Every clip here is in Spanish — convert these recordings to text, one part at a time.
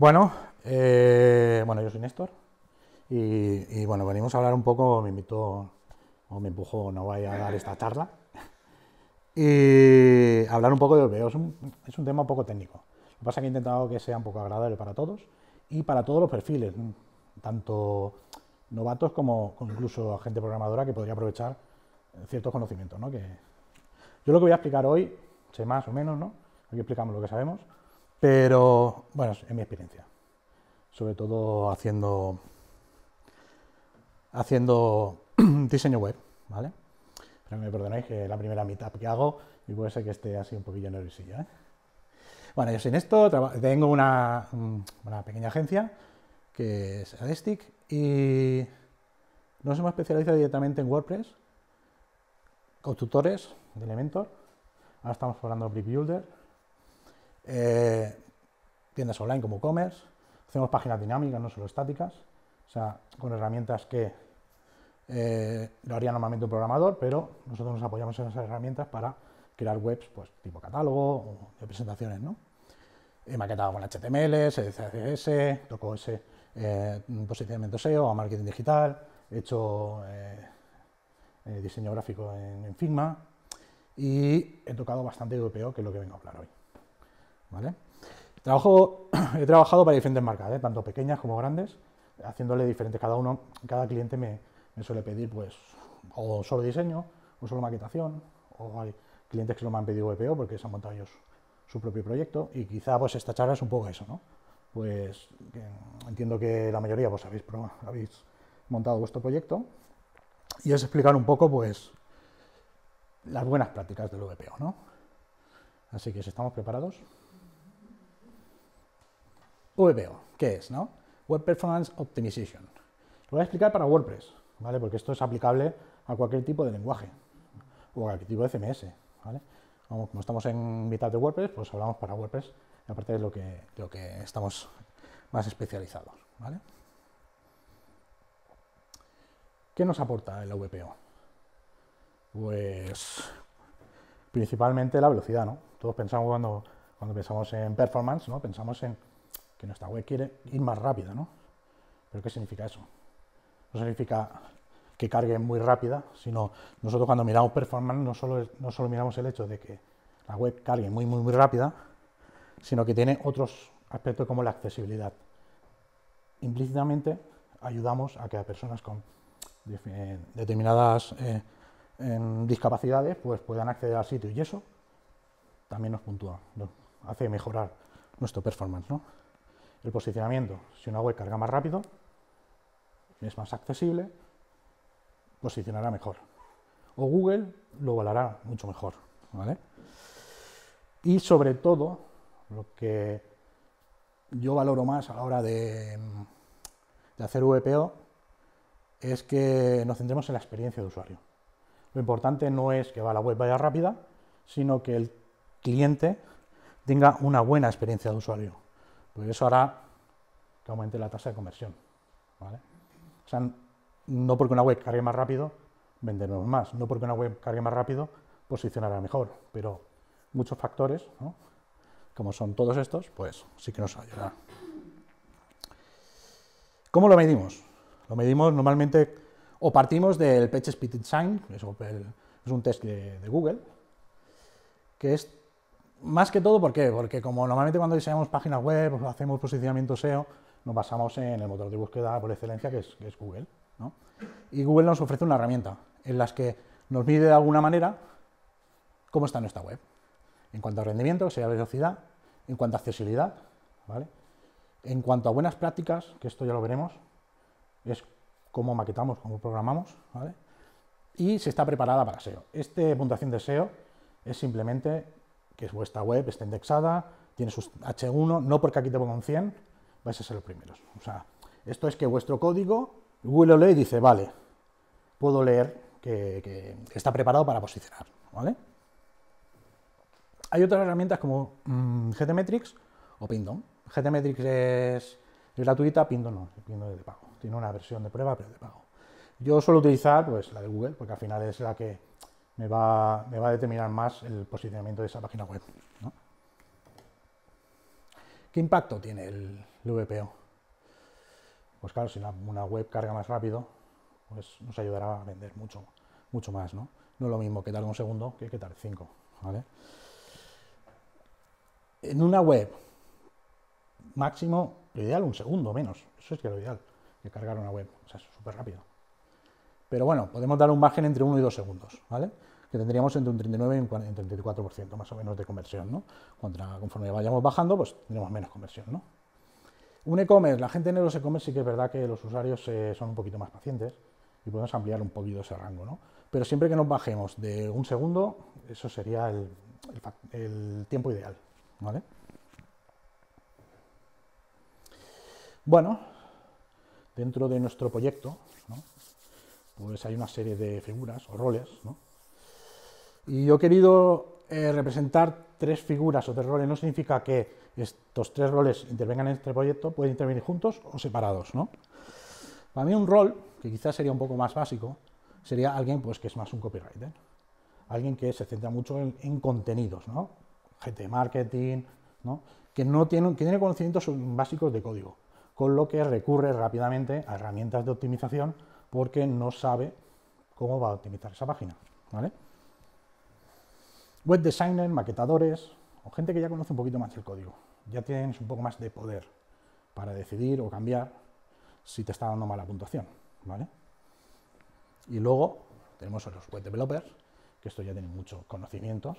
Bueno, eh, bueno, yo soy Néstor y, bueno, venimos a hablar un poco, me invitó o me empujó, no vaya a dar esta charla, y hablar un poco de OPEO. Es un, tema un poco técnico. Lo que pasa es que he intentado que sea un poco agradable para todos y para todos los perfiles, tanto novatos como, incluso gente programadora que podría aprovechar ciertos conocimientos. ¿no? Que yo lo que voy a explicar hoy, sé más o menos, ¿no? aquí explicamos lo que sabemos pero, bueno, es mi experiencia. Sobre todo haciendo, haciendo diseño web, ¿vale? Pero me perdonáis que la primera mitad que hago y puede ser que esté así un poquillo nerviosillo, ¿eh? Bueno, yo sin esto tengo una, pequeña agencia que es Adestic y nos hemos especializado directamente en WordPress, constructores de Elementor, ahora estamos hablando de Brick Builder, eh, tiendas online como e-commerce, hacemos páginas dinámicas, no solo estáticas, o sea, con herramientas que eh, lo haría normalmente un programador, pero nosotros nos apoyamos en esas herramientas para crear webs pues, tipo catálogo o de presentaciones, ¿no? He maquetado con HTML, CSS, tocó ese eh, posicionamiento SEO o marketing digital, he hecho diseño gráfico en, Figma y he tocado bastante europeo que es lo que vengo a hablar hoy. Trabajo, he trabajado para diferentes marcas, ¿eh? tanto pequeñas como grandes, haciéndole diferentes. Cada uno, cada cliente me, suele pedir, pues, o solo diseño, o solo maquetación, o hay clientes que lo me han pedido VPO e porque se han montado ellos su propio proyecto, y quizá, pues, esta charla es un poco eso, ¿no? Pues, entiendo que la mayoría, pues, habéis, habéis montado vuestro proyecto, y es explicar un poco, pues, las buenas prácticas del VPO, e ¿no? Así que si estamos preparados. VPO, ¿qué es? No? Web Performance Optimization. Lo voy a explicar para WordPress, ¿vale? Porque esto es aplicable a cualquier tipo de lenguaje o a cualquier tipo de CMS, ¿vale? Como, estamos en mitad de WordPress, pues hablamos para WordPress, y aparte de lo que, lo que estamos más especializados, ¿Qué nos aporta el VPO? Pues principalmente la velocidad, ¿no? Todos pensamos cuando, cuando pensamos en performance, ¿no? Pensamos en que nuestra web quiere ir más rápida, ¿no? ¿Pero qué significa eso? No significa que cargue muy rápida, sino nosotros cuando miramos performance no solo, no miramos el hecho de que la web cargue muy, muy, muy rápida, sino que tiene otros aspectos como la accesibilidad. Implícitamente ayudamos a que a personas con eh, determinadas eh, em, discapacidades pues puedan acceder al sitio y eso también nos puntúa, nos hace mejorar nuestro performance. ¿no? El posicionamiento, si una web carga más rápido, es más accesible, posicionará mejor. O Google lo valorará mucho mejor. Y sobre todo, lo que yo valoro más a la hora de, de hacer VPO es que nos centremos en la experiencia de usuario. Lo importante no es que la web vaya rápida, sino que el cliente tenga una buena experiencia de usuario. Pues eso hará que aumente la tasa de conversión. O sea, no porque una web cargue más rápido, venderemos más. No porque una web cargue más rápido, posicionará mejor. Pero muchos factores, ¿no? como son todos estos, pues sí que nos ayudará. ¿Cómo lo medimos? Lo medimos normalmente o partimos del Page Speed Design, es, un test de Google, que es más que todo, ¿por qué? Porque como normalmente cuando diseñamos páginas web, o pues, hacemos posicionamiento SEO, nos basamos en el motor de búsqueda por excelencia, que es, Google. Y Google nos ofrece una herramienta en la que nos mide de alguna manera cómo está nuestra web. En cuanto a rendimiento, sea velocidad, en cuanto a accesibilidad, ¿vale? En cuanto a buenas prácticas, que esto ya lo veremos, es cómo maquetamos, cómo programamos, Y si está preparada para SEO. Este puntuación de SEO es simplemente que es vuestra web, está indexada, tiene sus H1, no porque aquí te ponga un 100, vais a ser los primeros. O sea, esto es que vuestro código, Google lo lee y dice, vale, puedo leer que, está preparado para posicionar, ¿vale? Hay otras herramientas como mm, GTmetrix o Pindon. GTmetrix es, gratuita, Pindon no, Pindon es de pago. Tiene una versión de prueba, pero de pago. Yo suelo utilizar pues, la de Google, porque al final es la que me va, me va a determinar más el posicionamiento de esa página web. ¿Qué impacto tiene el, VPO? Pues claro, si una, web carga más rápido, pues nos ayudará a vender mucho, mucho más, ¿no? es lo mismo que tarde un segundo que que tarde cinco, ¿vale? En una web, máximo, lo ideal un segundo menos, eso es que lo ideal, que cargar una web, o sea, es súper rápido. Pero bueno, podemos dar un margen entre uno y dos segundos, ¿vale? que tendríamos entre un 39 y un 34% más o menos de conversión. ¿no? conforme vayamos bajando, pues tendremos menos conversión. ¿no? Un e-commerce, la gente en los e-commerce sí que es verdad que los usuarios eh, son un poquito más pacientes y podemos ampliar un poquito ese rango. ¿no? Pero siempre que nos bajemos de un segundo, eso sería el, tiempo ideal. ¿vale? Bueno, dentro de nuestro proyecto, pues hay una serie de figuras o roles, ¿no? Y yo he querido eh, representar tres figuras o tres roles. No significa que estos tres roles intervengan en este proyecto, pueden intervenir juntos o separados. ¿no? Para mí un rol, que quizás sería un poco más básico, sería alguien pues, que es más un copywriter. Alguien que se centra mucho en, en contenidos, ¿no? gente de marketing, ¿no? Que, no tiene, que tiene conocimientos básicos de código, con lo que recurre rápidamente a herramientas de optimización porque no sabe cómo va a optimizar esa página. ¿vale? web designers, maquetadores o gente que ya conoce un poquito más el código. Ya tienes un poco más de poder para decidir o cambiar si te está dando mala puntuación. ¿vale? Y luego tenemos a los web developers, que esto ya tienen muchos conocimientos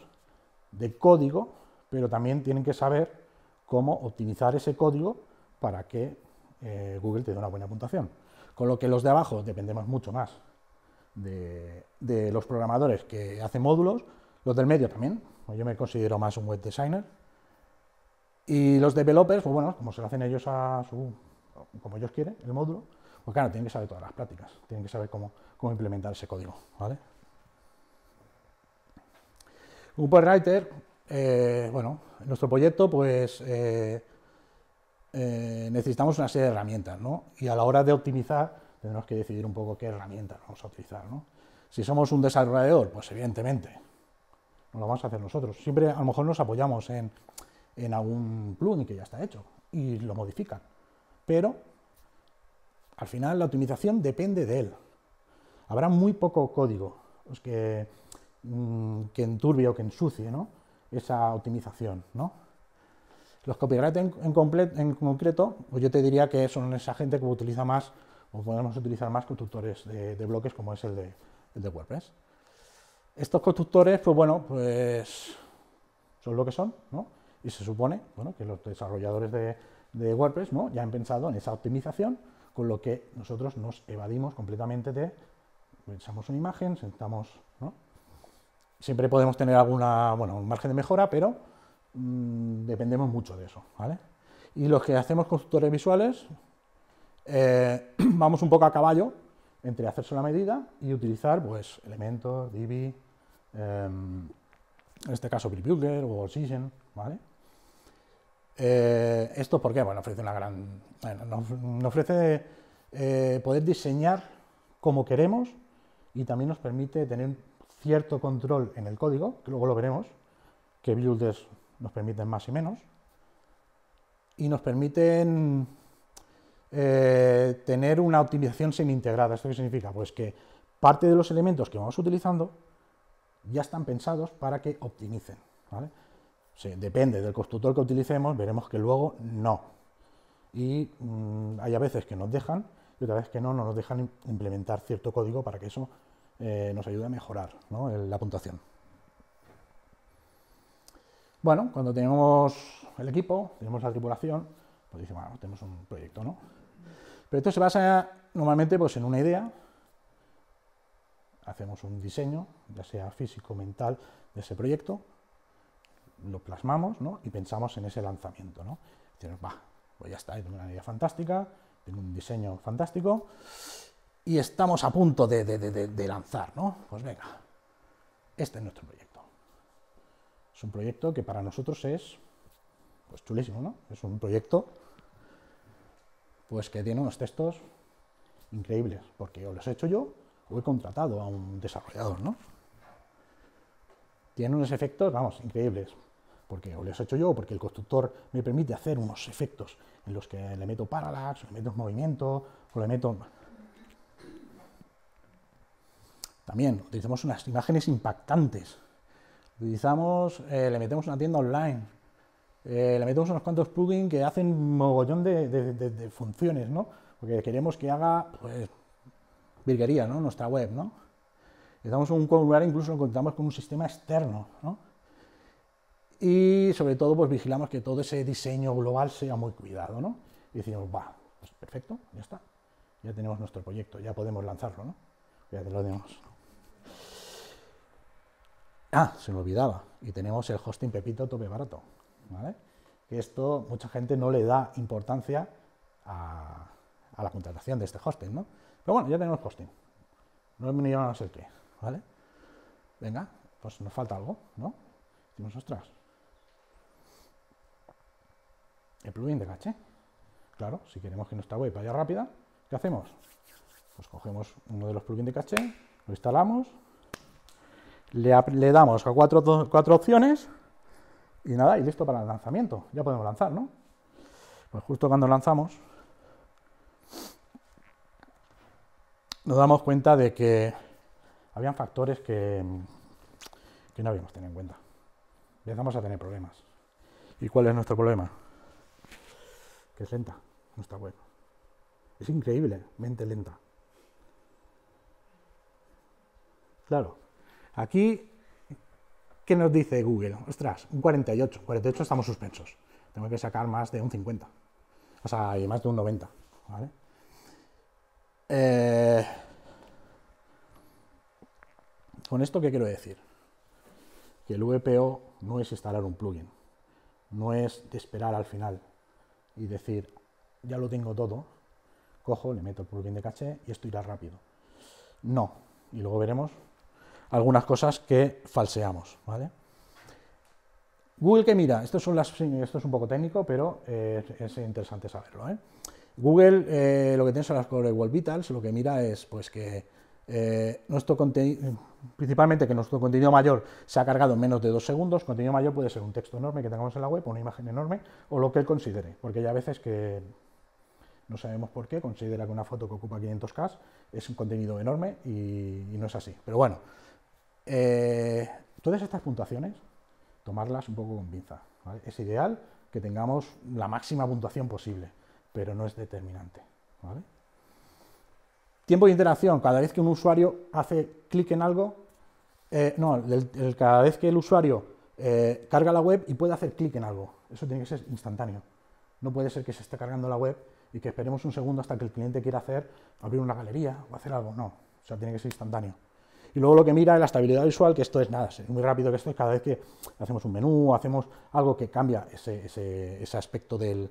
de código, pero también tienen que saber cómo optimizar ese código para que eh, Google te dé una buena puntuación. Con lo que los de abajo dependemos mucho más de los programadores que hacen módulos los del medio también, pues yo me considero más un web designer. Y los developers, pues bueno, como se lo hacen ellos a su, como ellos quieren, el módulo, pues claro, tienen que saber todas las prácticas, tienen que saber cómo, implementar ese código, ¿vale? Un writer, eh, bueno, en nuestro proyecto, pues eh, eh, necesitamos una serie de herramientas, ¿no? Y a la hora de optimizar, tenemos que decidir un poco qué herramientas vamos a utilizar, ¿no? Si somos un desarrollador, pues evidentemente, no lo vamos a hacer nosotros. Siempre a lo mejor nos apoyamos en, algún plugin que ya está hecho y lo modifican. Pero al final la optimización depende de él. Habrá muy poco código que, mm, que enturbie o que ensucie ¿no? esa optimización. ¿no? Los copyright en, concreto, pues yo te diría que son esa gente que utiliza más o podemos utilizar más constructores de, bloques como es el de, el de WordPress. Estos constructores, pues bueno, pues son lo que son, ¿no? Y se supone, que los desarrolladores de, WordPress, ¿no? Ya han pensado en esa optimización, con lo que nosotros nos evadimos completamente de, pensamos una imagen, sentamos, ¿no? Siempre podemos tener alguna, un margen de mejora, pero mm, dependemos mucho de eso, ¿vale? Y los que hacemos constructores visuales, eh, vamos un poco a caballo entre hacerse la medida y utilizar pues, elementos, Divi, em, en este caso pre-builder o Season, ¿vale? Eh, ¿Esto por qué? Bueno, ofrece una gran... nos, ofrece eh, poder diseñar como queremos y también nos permite tener cierto control en el código, que luego lo veremos, que builders nos permiten más y menos, y nos permiten eh, tener una optimización semi-integrada. ¿Esto qué significa? Pues que parte de los elementos que vamos utilizando ya están pensados para que optimicen. depende del constructor que utilicemos, veremos que luego no. Y mm, hay a veces que nos dejan y otra vez que no, no nos dejan implementar cierto código para que eso eh, nos ayude a mejorar la puntuación. Bueno, cuando tenemos el equipo, tenemos la tripulación, pues dice, bueno, tenemos un proyecto, ¿no? Pero esto se basa normalmente pues, en una idea, hacemos un diseño, ya sea físico, o mental, de ese proyecto, lo plasmamos y pensamos en ese lanzamiento. ¿no? Decimos, va. pues ya está, tengo una idea fantástica, tengo un diseño fantástico y estamos a punto de, de lanzar. ¿no? Pues venga, este es nuestro proyecto. Es un proyecto que para nosotros es pues chulísimo, ¿no? Es un proyecto pues que tiene unos textos increíbles, porque o los he hecho yo o he contratado a un desarrollador, ¿no? Tiene unos efectos, vamos, increíbles, porque o los he hecho yo, o porque el constructor me permite hacer unos efectos en los que le meto parallax, le meto movimiento, o le meto... También utilizamos unas imágenes impactantes, utilizamos, eh, le metemos una tienda online, eh, le metemos unos cuantos plugins que hacen mogollón de, funciones, ¿no? Porque queremos que haga, pues, virguería, ¿no? Nuestra web, ¿no? Le damos un lugar, incluso lo contamos con un sistema externo, ¿no? Y sobre todo, pues vigilamos que todo ese diseño global sea muy cuidado, ¿no? Y decimos, va, pues, perfecto, ya está. Ya tenemos nuestro proyecto, ya podemos lanzarlo, ¿no? Ya te lo demos. Ah, se me olvidaba. Y tenemos el hosting Pepito tope barato. Que Esto mucha gente no le da importancia a, la contratación de este hosting, ¿no? Pero bueno, ya tenemos hosting. No es a no ser qué, ¿vale? Venga, pues nos falta algo, ¿no? Decimos, ostras. El plugin de caché. Claro, si queremos que nuestra web vaya rápida, ¿qué hacemos? Pues cogemos uno de los plugins de caché, lo instalamos, le, damos a cuatro opciones y nada, y listo para el lanzamiento. Ya podemos lanzar, ¿no? Pues justo cuando lanzamos, nos damos cuenta de que habían factores que, que no habíamos tenido en cuenta. Empezamos a tener problemas. ¿Y cuál es nuestro problema? Que es lenta está bueno. Es increíble, mente lenta. Claro, aquí ¿Qué nos dice Google? Ostras, un 48. 48 estamos suspensos. Tengo que sacar más de un 50. O sea, hay más de un 90. ¿vale? Eh, ¿Con esto qué quiero decir? Que el VPO no es instalar un plugin. No es de esperar al final y decir, ya lo tengo todo, cojo, le meto el plugin de caché y esto irá rápido. No. Y luego veremos algunas cosas que falseamos. ¿vale? Google que mira, esto, son las, es un poco técnico, pero eh, es interesante saberlo. ¿eh? Google eh, lo que tiene son las Core Web Vitals, lo que mira es pues que eh, nuestro contenido, principalmente que nuestro contenido mayor se ha cargado en menos de dos segundos. Contenido mayor puede ser un texto enorme que tengamos en la web, una imagen enorme, o lo que él considere, porque hay a veces que no sabemos por qué, considera que una foto que ocupa 500K es un contenido enorme y, y no es así. Pero bueno, eh, todas estas puntuaciones, tomarlas un poco con pinza. Es ideal que tengamos la máxima puntuación posible, pero no es determinante. Tiempo de interacción. Cada vez que un usuario hace clic en algo, eh, no, cada vez que el usuario eh, carga la web y puede hacer clic en algo, eso tiene que ser instantáneo. No puede ser que se esté cargando la web y que esperemos un segundo hasta que el cliente quiera hacer, abrir una galería o hacer algo. No, o sea, tiene que ser instantáneo y luego lo que mira es la estabilidad visual, que esto es nada, es muy rápido que esto es cada vez que hacemos un menú, hacemos algo que cambia ese, aspecto de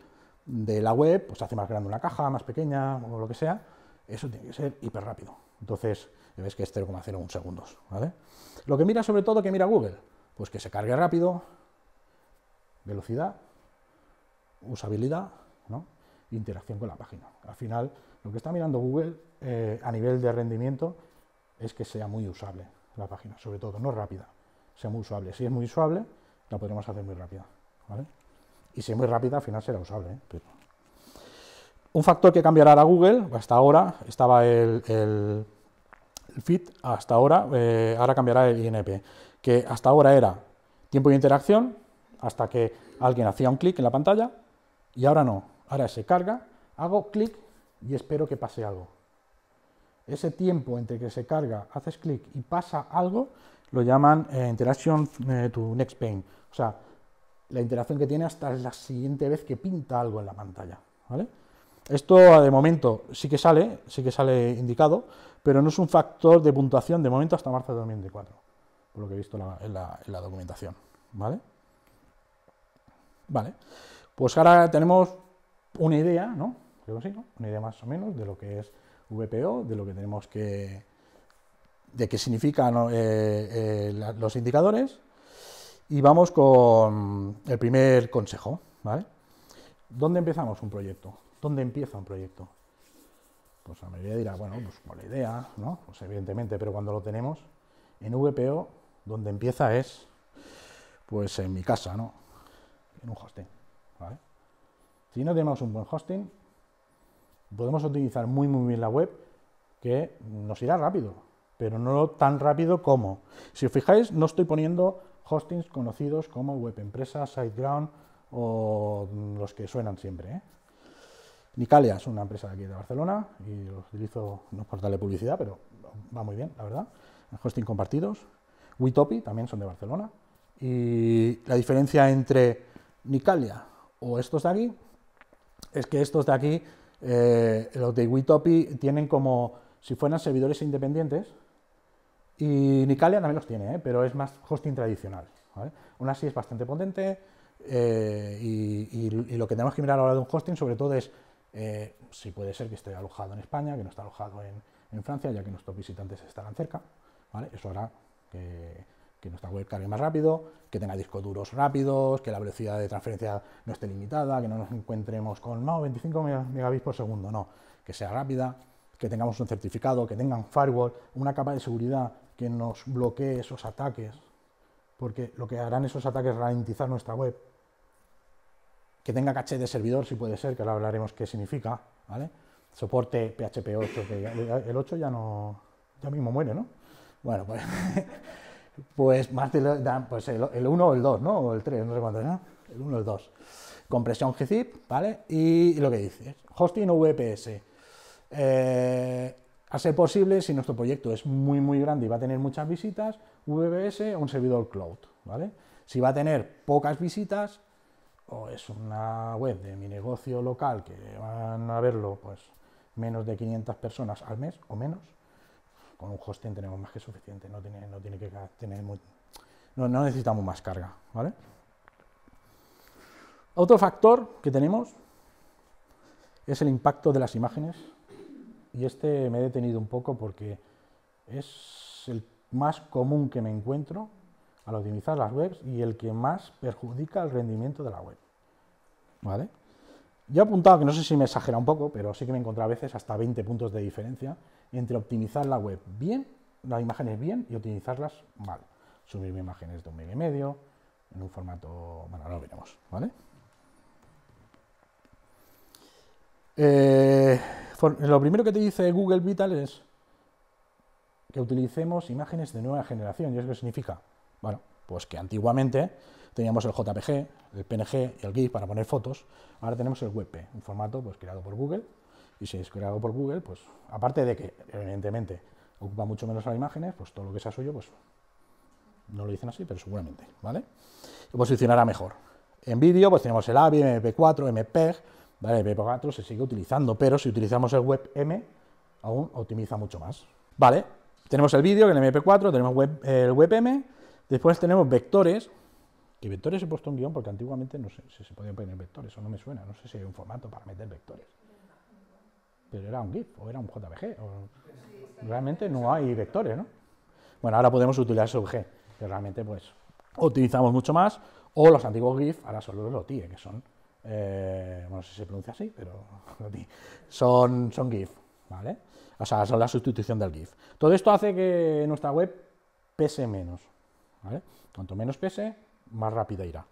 la web, pues hace más grande una caja, más pequeña o lo que sea, eso tiene que ser hiper rápido. Entonces, ves que es 0,01 segundos. Lo que mira sobre todo, que mira Google? Pues que se cargue rápido, velocidad, usabilidad, ¿no? interacción con la página. Al final, lo que está mirando Google eh, a nivel de rendimiento es que sea muy usable la página, sobre todo, no rápida, sea muy usable. Si es muy usable, la podremos hacer muy rápida, ¿vale? Y si es muy rápida, al final será usable, ¿eh? Un factor que cambiará a Google, hasta ahora estaba el, el, fit, hasta ahora, eh, ahora cambiará el INP, que hasta ahora era tiempo de interacción, hasta que alguien hacía un clic en la pantalla, y ahora no, ahora se carga, hago clic y espero que pase algo. Ese tiempo entre que se carga, haces clic y pasa algo, lo llaman eh, interaction eh, to next pane. O sea, la interacción que tiene hasta la siguiente vez que pinta algo en la pantalla. ¿vale? Esto de momento sí que sale, sí que sale indicado, pero no es un factor de puntuación de momento hasta marzo de 2024, por lo que he visto en, la, documentación. ¿Vale? Vale. Pues ahora tenemos una idea, ¿no? Creo que ¿no? Una idea más o menos de lo que es VPO, de lo que tenemos que, de qué significan eh, eh, los indicadores. Y vamos con el primer consejo. ¿vale? ¿Dónde empezamos un proyecto? ¿Dónde empieza un proyecto? Pues la mayoría dirá, bueno, pues con la idea, ¿no? Pues evidentemente, pero cuando lo tenemos, en VPO, donde empieza es, pues en mi casa, ¿no? En un hosting, Si no tenemos un buen hosting, podemos utilizar muy muy bien la web, que nos irá rápido, pero no tan rápido como. Si os fijáis, no estoy poniendo hostings conocidos como web empresa, SiteGround o los que suenan siempre. ¿eh? Nicalia es una empresa de aquí de Barcelona y los utilizo, no es por darle publicidad, pero va muy bien, la verdad. Hosting compartidos. Witopi también son de Barcelona. Y la diferencia entre Nicalia o estos de aquí es que estos de aquí eh, los de Witopi tienen como si fueran servidores independientes y Nicalia también los tiene, ¿eh? pero es más hosting tradicional. Una Aún así es bastante potente eh, y, lo que tenemos que mirar a la hora de un hosting sobre todo es si puede ser que esté alojado en España, que no está alojado en, Francia, ya que nuestros visitantes estarán cerca. Eso hará que que nuestra web cargue más rápido, que tenga discos duros rápidos, que la velocidad de transferencia no esté limitada, que no nos encontremos con, no, 25 megabits por segundo, no, que sea rápida, que tengamos un certificado, que tengan firewall, una capa de seguridad que nos bloquee esos ataques, porque lo que harán esos ataques es ralentizar nuestra web, que tenga caché de servidor, si puede ser, que ahora hablaremos qué significa, ¿vale? Soporte PHP 8, que el 8 ya no, ya mismo muere, ¿no? Bueno, pues pues más de pues el 1 o el 2, ¿no? O el 3, no sé cuánto, ¿no? El 1 o el 2. Compresión GZIP, ¿vale? Y, lo que dices hosting o VPS. Eh, a ser posible, si nuestro proyecto es muy, muy grande y va a tener muchas visitas, VPS o un servidor cloud, ¿vale? Si va a tener pocas visitas, o es una web de mi negocio local que van a verlo, pues, menos de 500 personas al mes o menos, con un hosting tenemos más que suficiente, no no tiene que tener no, necesitamos más carga, ¿vale? Otro factor que tenemos es el impacto de las imágenes y este me he detenido un poco porque es el más común que me encuentro al optimizar las webs y el que más perjudica el rendimiento de la web, ¿vale? Yo he apuntado, que no sé si me exagera un poco, pero sí que me he a veces hasta 20 puntos de diferencia entre optimizar la web bien, las imágenes bien y optimizarlas mal. Subir imágenes de un medio y medio, en un formato, bueno, ahora lo veremos, ¿vale? Eh, lo primero que te dice Google Vital es que utilicemos imágenes de nueva generación. ¿Y eso qué significa? Bueno, pues que antiguamente teníamos el JPG, el PNG y el GIF para poner fotos. Ahora tenemos el WebP, un formato pues, creado por Google y si es creado por Google, pues aparte de que, evidentemente, ocupa mucho menos las imágenes, pues todo lo que sea suyo, pues no lo dicen así, pero seguramente, ¿vale? Se posicionará mejor. En vídeo, pues tenemos el AVI, MP4, MPEG, ¿vale? MP4 se sigue utilizando, pero si utilizamos el WebM, aún optimiza mucho más, ¿vale? Tenemos el vídeo, el MP4, tenemos el WebM, después tenemos vectores, que vectores he puesto un guión porque antiguamente no sé si se podían poner vectores, o no me suena, no sé si hay un formato para meter vectores pero era un GIF o era un JPG. Realmente no hay vectores, ¿no? Bueno, ahora podemos utilizar SVG, que realmente pues utilizamos mucho más, o los antiguos GIF, ahora solo los LOTIE, que son, eh, bueno, no sé si se pronuncia así, pero e, son, son GIF, ¿vale? O sea, son la sustitución del GIF. Todo esto hace que nuestra web pese menos, ¿vale? Cuanto menos pese, más rápida irá.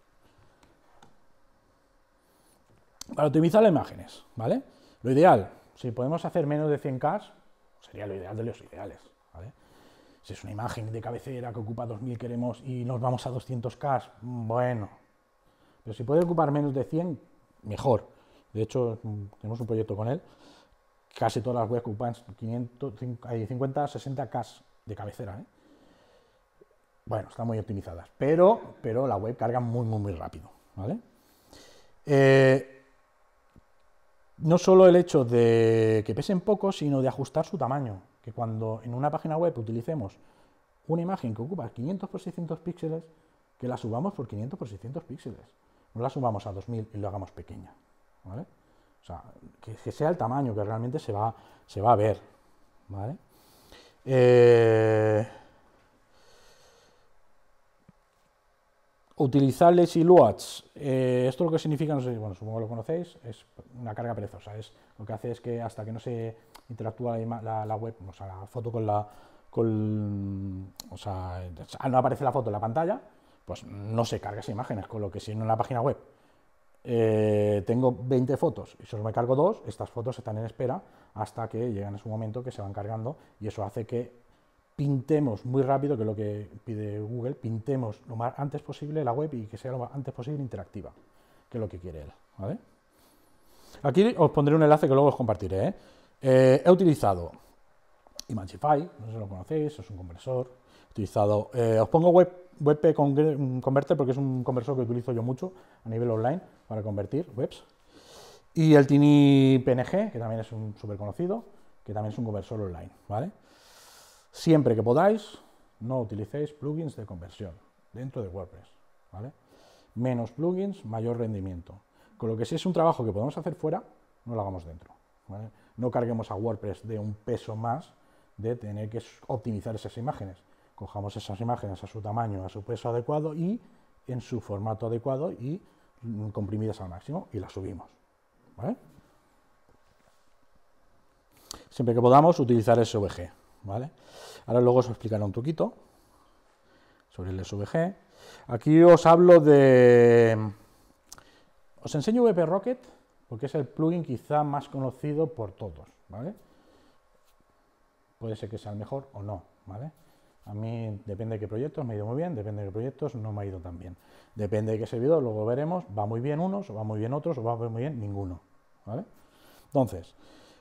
Para optimizar las imágenes, ¿vale? Lo ideal, si podemos hacer menos de 100K, sería lo ideal de los ideales. Si es una imagen de cabecera que ocupa 2000 queremos y nos vamos a 200K, bueno. Pero si puede ocupar menos de 100, mejor. De hecho, tenemos un proyecto con él. Casi todas las webs ocupan 50, 60K de cabecera. ¿eh? Bueno, están muy optimizadas, pero, pero la web carga muy, muy, muy rápido. ¿vale? Eh, no solo el hecho de que pesen poco, sino de ajustar su tamaño. Que cuando en una página web utilicemos una imagen que ocupa 500 por 600 píxeles, que la subamos por 500 por 600 píxeles. No la subamos a 2000 y lo hagamos pequeña. O sea, que, sea el tamaño que realmente se va, se va a ver. ¿vale? Eh, Utilizar y eh, esto lo que significa, no sé, bueno, supongo que lo conocéis, es una carga perezosa. Es, lo que hace es que hasta que no se interactúa la, web, o sea, la foto con la... Con, o sea, no aparece la foto en la pantalla, pues no se carga esas imágenes, con lo que si en una página web eh, tengo 20 fotos y solo me cargo dos, estas fotos están en espera hasta que llegan a su momento que se van cargando y eso hace que pintemos muy rápido, que es lo que pide Google, pintemos lo más antes posible la web y que sea lo más antes posible interactiva, que es lo que quiere él. ¿vale? Aquí os pondré un enlace que luego os compartiré. ¿eh? Eh, he utilizado Imagify, no sé si lo conocéis, es un conversor. He utilizado, eh, os pongo web, WebP Converter porque es un conversor que utilizo yo mucho a nivel online para convertir webs. Y el TinyPNG, que también es un súper conocido, que también es un conversor online. ¿vale? Siempre que podáis, no utilicéis plugins de conversión dentro de WordPress. Menos plugins, mayor rendimiento. Con lo que si es un trabajo que podemos hacer fuera, no lo hagamos dentro. No carguemos a WordPress de un peso más de tener que optimizar esas imágenes. Cojamos esas imágenes a su tamaño, a su peso adecuado y en su formato adecuado y mm, comprimidas al máximo y las subimos. Siempre que podamos utilizar SVG. ¿vale? Ahora luego os explicaré un poquito sobre el SVG. Aquí os hablo de... Os enseño VP Rocket porque es el plugin quizá más conocido por todos, ¿vale? Puede ser que sea el mejor o no, ¿vale? A mí depende de qué proyectos me ha ido muy bien, depende de qué proyectos no me ha ido tan bien. Depende de qué servidor, luego veremos, va muy bien unos, va muy bien otros, o va muy bien ninguno, ¿vale? Entonces,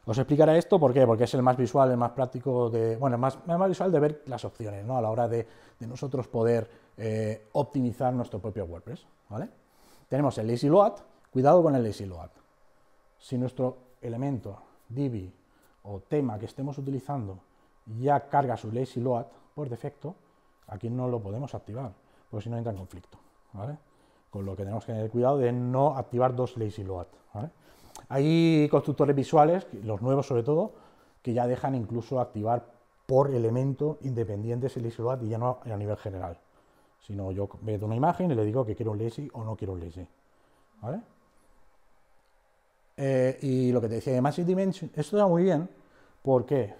os explicaré esto por qué, porque es el más visual, el más práctico, de, bueno, más, visual de ver las opciones, ¿no? A la hora de, nosotros poder eh, optimizar nuestro propio WordPress, ¿vale? Tenemos el lazy load, cuidado con el lazy load. Si nuestro elemento, divi o tema que estemos utilizando ya carga su lazy load por defecto, aquí no lo podemos activar, porque si no entra en conflicto, ¿vale? Con lo que tenemos que tener cuidado de no activar dos lazy load, hay constructores visuales, los nuevos sobre todo, que ya dejan incluso activar por elemento independiente el lazy y ya no a nivel general, sino yo veo una imagen y le digo que quiero un lazy o no quiero un lazy. ¿vale? Eh, y lo que te decía de massive Dimension, esto da muy bien porque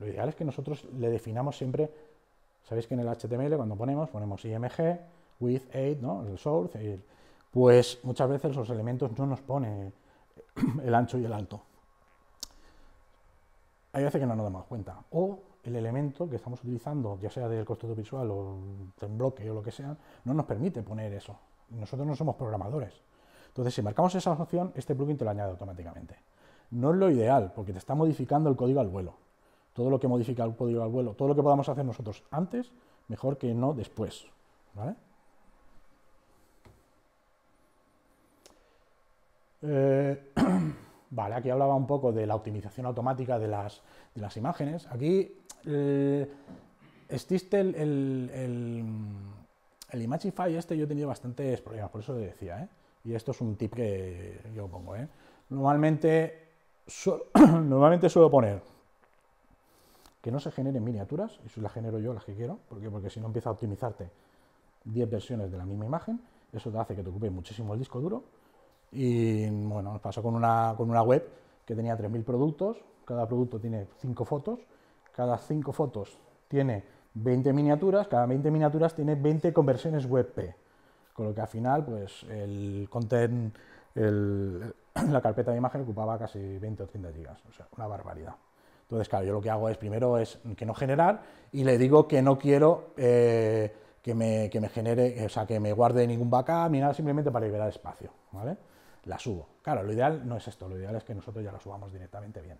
lo ideal es que nosotros le definamos siempre, sabéis que en el HTML cuando ponemos, ponemos img, with, 8, ¿no? el source, pues muchas veces los elementos no nos pone el ancho y el alto. Hay veces que no nos damos cuenta. O el elemento que estamos utilizando, ya sea del constructor visual o del bloque o lo que sea, no nos permite poner eso. Nosotros no somos programadores. Entonces, si marcamos esa opción, este plugin te lo añade automáticamente. No es lo ideal, porque te está modificando el código al vuelo. Todo lo que modifica el código al vuelo, todo lo que podamos hacer nosotros antes, mejor que no después. ¿vale? Eh, vale, aquí hablaba un poco de la optimización automática de las, imágenes. Aquí eh, existe el, el, el, Imagify este, yo he tenido bastantes problemas, por eso le decía, ¿eh? y esto es un tip que yo pongo. Normalmente, normalmente suelo poner que no se generen miniaturas, y las genero yo, las que quiero, porque si no empieza a optimizarte 10 versiones de la misma imagen, eso te hace que te ocupe muchísimo el disco duro y bueno, nos pasó con una, con una web que tenía 3.000 productos, cada producto tiene 5 fotos, cada 5 fotos tiene 20 miniaturas, cada 20 miniaturas tiene 20 conversiones webp, con lo que al final pues el content, la carpeta de imagen ocupaba casi 20 o 30 gigas, o sea, una barbaridad. Entonces, claro, yo lo que hago es primero es que no generar y le digo que no quiero eh, que, me, que me genere, o sea, que me guarde ningún backup ni nada, simplemente para liberar espacio, ¿vale? la subo. Claro, lo ideal no es esto, lo ideal es que nosotros ya la subamos directamente bien,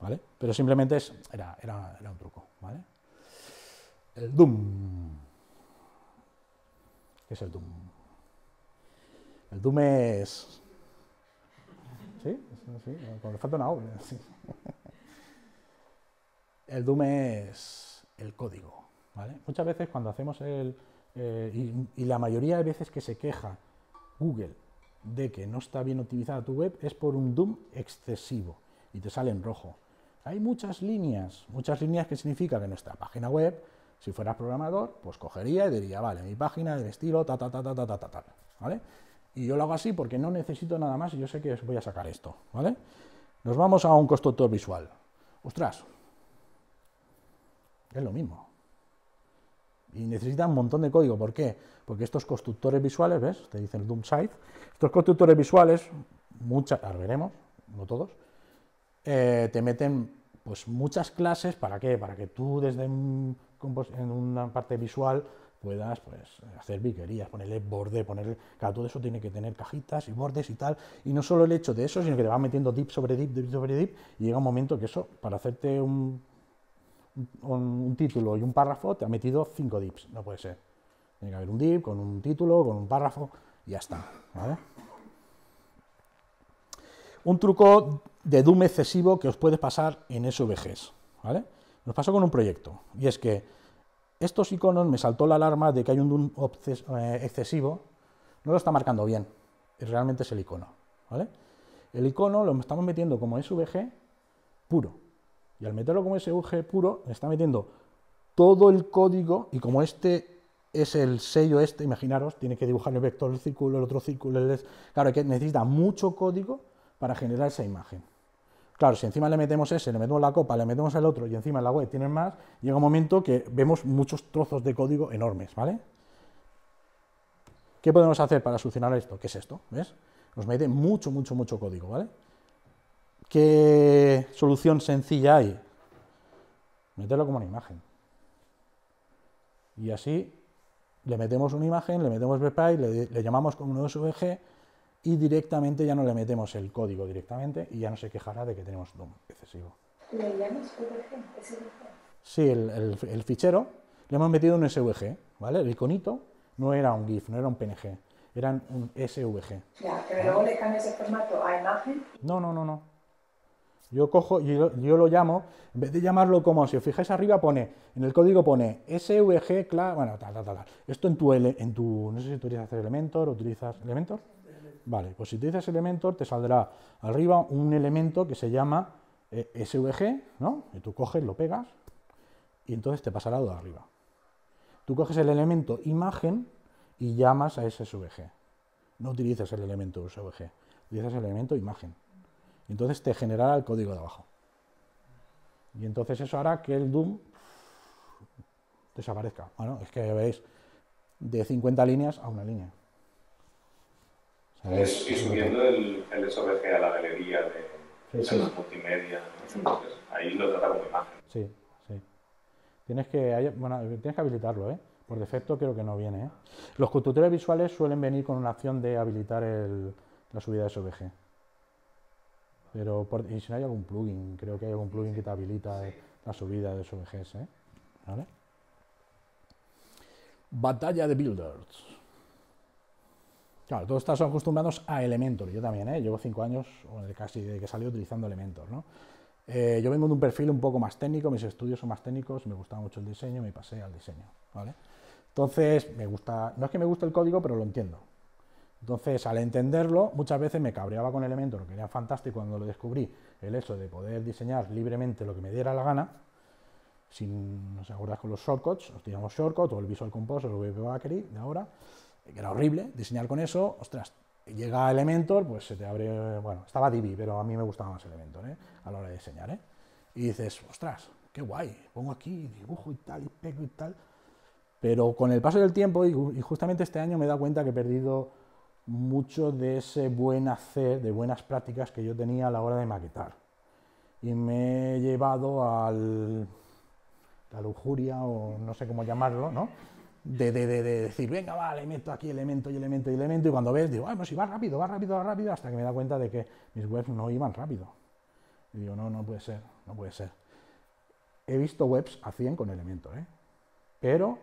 ¿vale? Pero simplemente es, era, era, un truco, ¿vale? El Doom. ¿Qué es el Doom? El Doom es... ¿Sí? Cuando falta una El Doom es el código, ¿vale? Muchas veces cuando hacemos el... Eh, y la mayoría de veces que se queja Google de que no está bien utilizada tu web es por un DOOM excesivo y te sale en rojo. Hay muchas líneas, muchas líneas que significa que nuestra página web, si fueras programador, pues cogería y diría, vale, mi página del estilo ta ta ta ta ta ta ¿vale? Y yo lo hago así porque no necesito nada más y yo sé que voy a sacar esto, ¿vale? Nos vamos a un constructor visual. Ostras, es lo mismo y necesitan un montón de código. ¿Por qué? Porque estos constructores visuales, ¿ves? Te dicen el Estos constructores visuales, muchas, las veremos, no todos, eh, te meten pues muchas clases, ¿para qué? Para que tú desde pues, en una parte visual puedas pues, hacer biquerías, ponerle borde, ponerle... Claro, todo eso tiene que tener cajitas y bordes y tal. Y no solo el hecho de eso, sino que te va metiendo dip sobre dip, dip sobre dip, y llega un momento que eso, para hacerte un un, título y un párrafo, te ha metido cinco dips. No puede ser. Tiene que haber un dip con un título, con un párrafo, y ya está. Un truco de Doom excesivo que os puede pasar en SVGs. ¿vale? Nos pasó con un proyecto, y es que estos iconos me saltó la alarma de que hay un Doom eh, excesivo, no lo está marcando bien, realmente es el icono. El icono lo estamos metiendo como SVG puro, y al meterlo como SVG puro, está metiendo todo el código y como este es el sello este, imaginaros, tiene que dibujar el vector, el círculo, el otro círculo, el... claro, que necesita mucho código para generar esa imagen. Claro, si encima le metemos ese, le metemos la copa, le metemos el otro y encima la web tienen más, llega un momento que vemos muchos trozos de código enormes, ¿vale? ¿Qué podemos hacer para solucionar esto? ¿Qué es esto? ¿Ves? Nos mete mucho, mucho, mucho código, ¿vale? ¿Qué solución sencilla hay? Meterlo como una imagen. Y así le metemos una imagen, le metemos BPI, le, llamamos como un SVG e y directamente ya no le metemos el código directamente y ya no se quejará de que tenemos DOM excesivo. ¿Le llamas SVG? Sí, el, fichero le hemos metido un SVG, ¿vale? El iconito no era un GIF, no era un PNG, era un SVG. Ya, pero luego le cambias el formato a imagen. No, no, no, no. Yo cojo, yo, yo, lo llamo, en vez de llamarlo como, si os fijáis arriba pone, en el código pone SVG, claro, bueno, tal, tal, tal. Esto en tu, en tu, no sé si utilizas Elementor, ¿utilizas Elementor? Vale, pues si utilizas Elementor te saldrá arriba un elemento que se llama eh, SVG, ¿no? Y tú coges, lo pegas y entonces te pasará lado de arriba. Tú coges el elemento imagen y llamas a ese SVG. No utilizas el elemento SVG, utilizas el elemento imagen entonces te generará el código de abajo. Y entonces eso hará que el Doom desaparezca. Bueno, es que veis, de 50 líneas a una línea. y subiendo el, SVG a la galería de, multimedia, ahí lo trata como imagen. Sí, sí. Tienes que, tienes que habilitarlo, ¿eh? Por defecto creo que no viene. ¿eh? Los constructores visuales suelen venir con una opción de habilitar la subida de SVG. Pero por, y si no hay algún plugin, creo que hay algún plugin que te habilita la subida de SVGs. ¿eh? ¿Vale? Batalla de Builders. Claro, todos estamos acostumbrados a Elementor. Yo también, ¿eh? llevo cinco años, casi de que salí utilizando Elementor. ¿no? Eh, yo vengo de un perfil un poco más técnico, mis estudios son más técnicos, me gustaba mucho el diseño, me pasé al diseño. ¿vale? Entonces, me gusta, no es que me guste el código, pero lo entiendo. Entonces, al entenderlo, muchas veces me cabreaba con Elementor, que era fantástico cuando lo descubrí, el hecho de poder diseñar libremente lo que me diera la gana, sin, no sé, acordás con los shortcuts, los teníamos shortcuts, o el Visual Composer o el Bakery de ahora, que era horrible diseñar con eso, ostras, llega Elementor, pues se te abre, bueno, estaba Divi, pero a mí me gustaba más Elementor, ¿eh? A la hora de diseñar, ¿eh? Y dices, ostras, qué guay, pongo aquí, dibujo y tal, y pego y tal, pero con el paso del tiempo, y, y justamente este año me he dado cuenta que he perdido mucho de ese buen hacer, de buenas prácticas que yo tenía a la hora de maquetar. Y me he llevado a la lujuria, o no sé cómo llamarlo, ¿no? De, decir, venga, va, le meto aquí elemento y elemento y elemento, y cuando ves, digo, pues si va rápido, va rápido, va rápido, hasta que me da cuenta de que mis webs no iban rápido. Y digo, no, no puede ser, no puede ser. He visto webs a 100 con elementos, ¿eh? Pero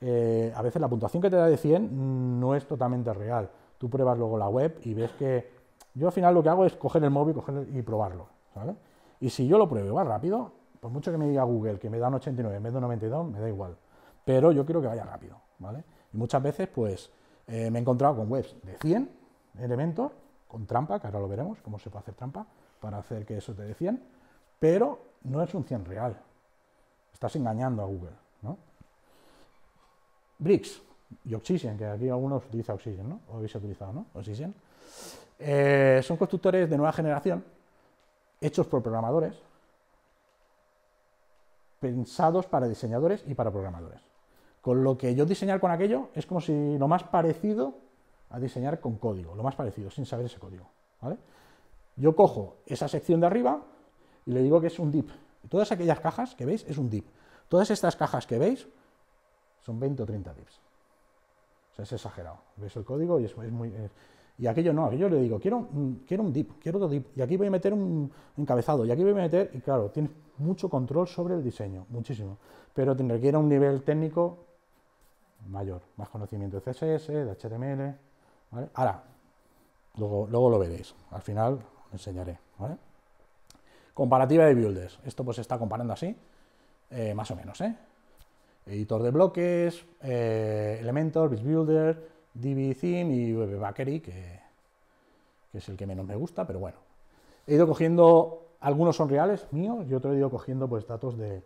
eh, a veces la puntuación que te da de 100 no es totalmente real tú pruebas luego la web y ves que yo al final lo que hago es coger el móvil y probarlo. Y si yo lo pruebo va rápido, por mucho que me diga Google que me da 89 en vez de 92, me da igual. Pero yo quiero que vaya rápido. ¿vale? Y muchas veces pues eh, me he encontrado con webs de 100 elementos, con trampa, que ahora lo veremos, cómo se puede hacer trampa para hacer que eso te dé 100, pero no es un 100 real. Estás engañando a Google. ¿no? Bricks, y Oxygen, que aquí algunos utilizan Oxygen, ¿no? O habéis utilizado, ¿no? Oxygen. Eh, son constructores de nueva generación, hechos por programadores, pensados para diseñadores y para programadores. Con lo que yo diseñar con aquello es como si lo más parecido a diseñar con código, lo más parecido, sin saber ese código. Yo cojo esa sección de arriba y le digo que es un DIP Todas aquellas cajas que veis es un DIP Todas estas cajas que veis son 20 o 30 DIPs es exagerado. Ves el código y es, muy... y aquello no, aquello le digo, quiero un, quiero un dip, quiero otro dip, y aquí voy a meter un encabezado, y aquí voy a meter, y claro, tienes mucho control sobre el diseño, muchísimo, pero te requiere un nivel técnico mayor, más conocimiento de CSS, de HTML, ¿vale? Ahora, luego, luego lo veréis, al final enseñaré, Comparativa de builders, esto pues está comparando así, eh, más o menos, ¿eh? editor de bloques, eh, Elementor, Divi, theme y WebBakery, que, que es el que menos me gusta, pero bueno. He ido cogiendo, algunos son reales míos y otros he ido cogiendo pues datos de,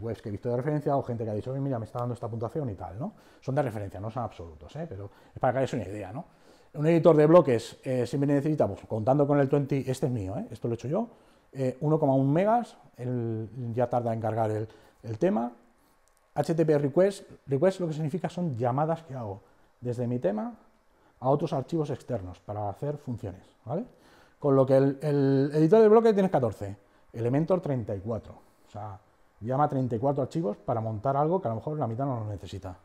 webs que he visto de referencia o gente que ha dicho, mira, me está dando esta puntuación y tal, ¿no? Son de referencia, no son absolutos, ¿eh? pero es para que hagáis una idea, ¿no? Un editor de bloques eh, siempre necesitamos, pues, contando con el 20, este es mío, ¿eh? esto lo he hecho yo, 1,1 eh, megas, ya tarda en cargar el el tema, HTTP request, request lo que significa son llamadas que hago desde mi tema a otros archivos externos para hacer funciones, ¿vale? Con lo que el, editor de bloque tiene 14, Elementor 34, o sea, llama 34 archivos para montar algo que a lo mejor la mitad no lo necesita.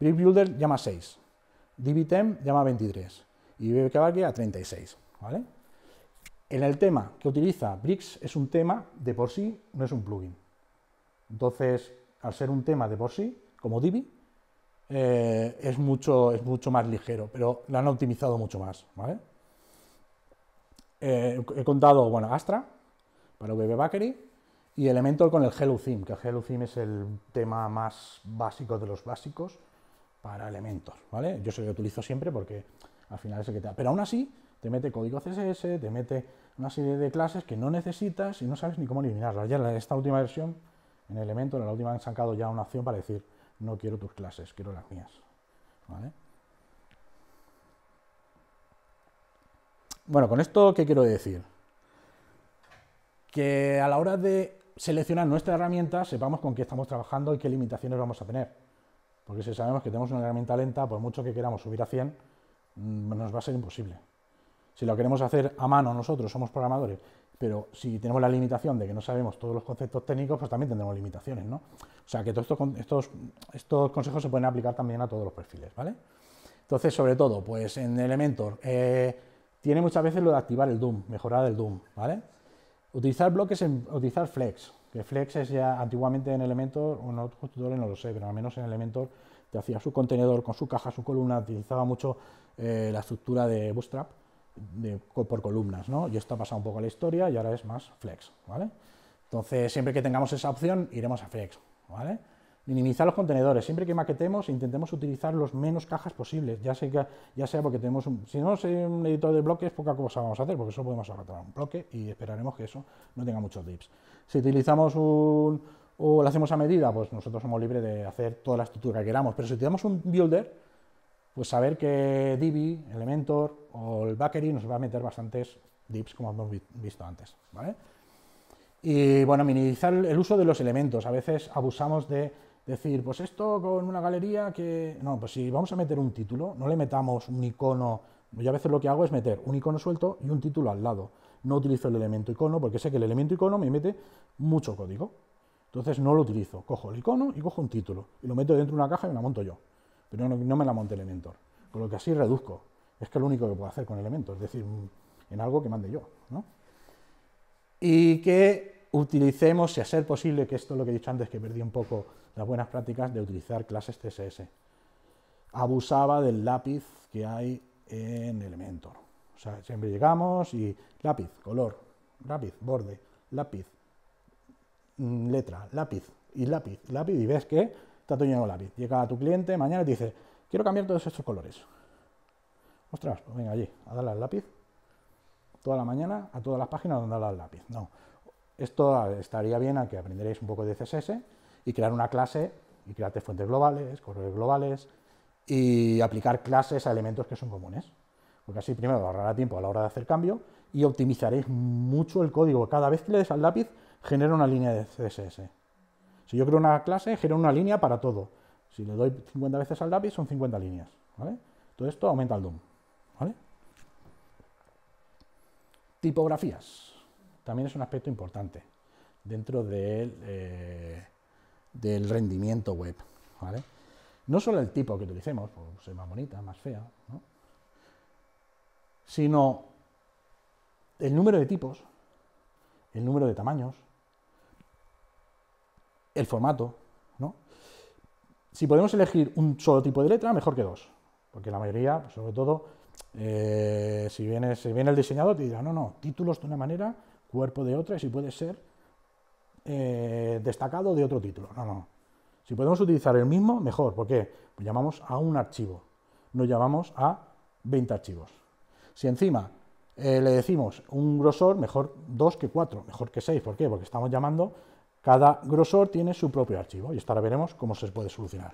Brick Builder llama 6, DBTEM llama 23 y BBKBark a 36, ¿vale? En el tema que utiliza Bricks es un tema de por sí, no es un plugin, entonces, al ser un tema de por sí, como Divi, eh, es, mucho, es mucho más ligero, pero lo han optimizado mucho más. Eh, he contado, bueno, Astra para VB Bakery y Elementor con el Hello Theme, que el Hello Theme es el tema más básico de los básicos para Elementor, ¿vale? Yo se lo utilizo siempre porque al final es el que te da. Pero aún así, te mete código CSS, te mete una serie de clases que no necesitas y no sabes ni cómo eliminarlas. Ya en esta última versión en elemento, en la última han sacado ya una opción para decir, no quiero tus clases, quiero las mías. Bueno, con esto, ¿qué quiero decir? Que a la hora de seleccionar nuestra herramienta, sepamos con qué estamos trabajando y qué limitaciones vamos a tener. Porque si sabemos que tenemos una herramienta lenta, por mucho que queramos subir a 100, mm, nos va a ser imposible. Si lo queremos hacer a mano nosotros, somos programadores, pero si tenemos la limitación de que no sabemos todos los conceptos técnicos, pues también tendremos limitaciones, ¿no? O sea, que todos estos, estos consejos se pueden aplicar también a todos los perfiles, ¿vale? Entonces, sobre todo, pues en Elementor, eh, tiene muchas veces lo de activar el DOOM, mejorar el DOOM, ¿vale? Utilizar bloques, utilizar Flex, que Flex es ya antiguamente en Elementor, o en otros tutoriales no lo sé, pero al menos en Elementor te hacía su contenedor con su caja, su columna, utilizaba mucho eh, la estructura de Bootstrap, por columnas, ¿no? Y esto ha pasado un poco a la historia y ahora es más flex, ¿vale? Entonces, siempre que tengamos esa opción, iremos a flex, ¿vale? Minimizar los contenedores. Siempre que maquetemos, intentemos utilizar los menos cajas posibles. Ya, sea ya sea porque tenemos un... Si no, si un editor de bloques, poca cosa vamos a hacer, porque eso podemos arrastrar un bloque y esperaremos que eso no tenga muchos dips. Si utilizamos un... o lo hacemos a medida, pues nosotros somos libres de hacer toda la estructura que queramos. Pero si utilizamos un builder, pues saber que Divi, Elementor o el Bakery nos va a meter bastantes dips, como hemos visto antes. Y bueno, minimizar el uso de los elementos. A veces abusamos de decir, pues esto con una galería que... No, pues si vamos a meter un título, no le metamos un icono. Yo a veces lo que hago es meter un icono suelto y un título al lado. No utilizo el elemento icono porque sé que el elemento icono me mete mucho código. Entonces no lo utilizo. Cojo el icono y cojo un título. Y lo meto dentro de una caja y me la monto yo pero no, me la monte Elementor. Con lo que así reduzco. Es que es lo único que puedo hacer con Elementor, es decir, mm, en algo que mande yo. ¿no? Y que utilicemos, si a ser posible, que esto es lo que he dicho antes, que perdí un poco las buenas prácticas de utilizar clases CSS. Abusaba del lápiz que hay en Elementor. O sea, siempre llegamos y lápiz, color, lápiz, borde, lápiz, mm, letra, lápiz y lápiz, lápiz, y ves que estás lleno de lápiz. Llega a tu cliente mañana te dice, quiero cambiar todos estos colores. Ostras, pues venga allí, a darle al lápiz. Toda la mañana a todas las páginas donde al lápiz. No. Esto estaría bien a que aprenderéis un poco de CSS y crear una clase y crearte fuentes globales, colores globales y aplicar clases a elementos que son comunes. Porque así primero ahorrará tiempo a la hora de hacer cambio y optimizaréis mucho el código. Cada vez que le des al lápiz genera una línea de CSS. Si yo creo una clase, genero una línea para todo. Si le doy 50 veces al lápiz, son 50 líneas. Todo esto aumenta el DOM. Tipografías. También es un aspecto importante dentro del, eh, del rendimiento web. No solo el tipo que utilicemos, pues más bonita, más fea, sino el número de tipos, el número de tamaños, el formato, ¿no? Si podemos elegir un solo tipo de letra, mejor que dos, porque la mayoría, pues, sobre todo, eh, si, viene, si viene el diseñador, te dirá, no, no, títulos de una manera, cuerpo de otra, y si puede ser eh, destacado de otro título. No, no. Si podemos utilizar el mismo, mejor. ¿Por qué? Pues llamamos a un archivo, no llamamos a 20 archivos. Si encima eh, le decimos un grosor, mejor dos que cuatro, mejor que 6. ¿Por qué? Porque estamos llamando cada grosor tiene su propio archivo y esto ahora veremos cómo se puede solucionar.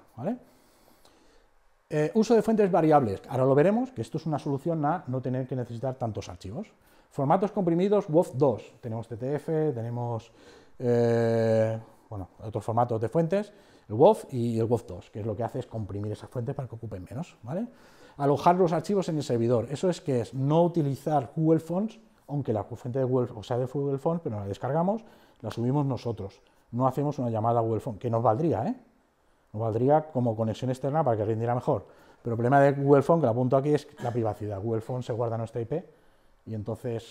Eh, uso de fuentes variables. Ahora lo veremos, que esto es una solución a no tener que necesitar tantos archivos. Formatos comprimidos WOF2. Tenemos TTF, tenemos eh, bueno, otros formatos de fuentes, el WOF y el WOF2, que es lo que hace es comprimir esas fuentes para que ocupen menos. Alojar los archivos en el servidor. Eso es que es no utilizar Google Fonts, aunque la fuente de Google o sea de Google Fonts, pero no la descargamos, la subimos nosotros, no hacemos una llamada a Google Phone, que nos valdría, ¿eh? Nos valdría como conexión externa para que rindiera mejor. Pero el problema de Google Phone, que lo apunto aquí, es la privacidad. Google Phone se guarda nuestra IP y entonces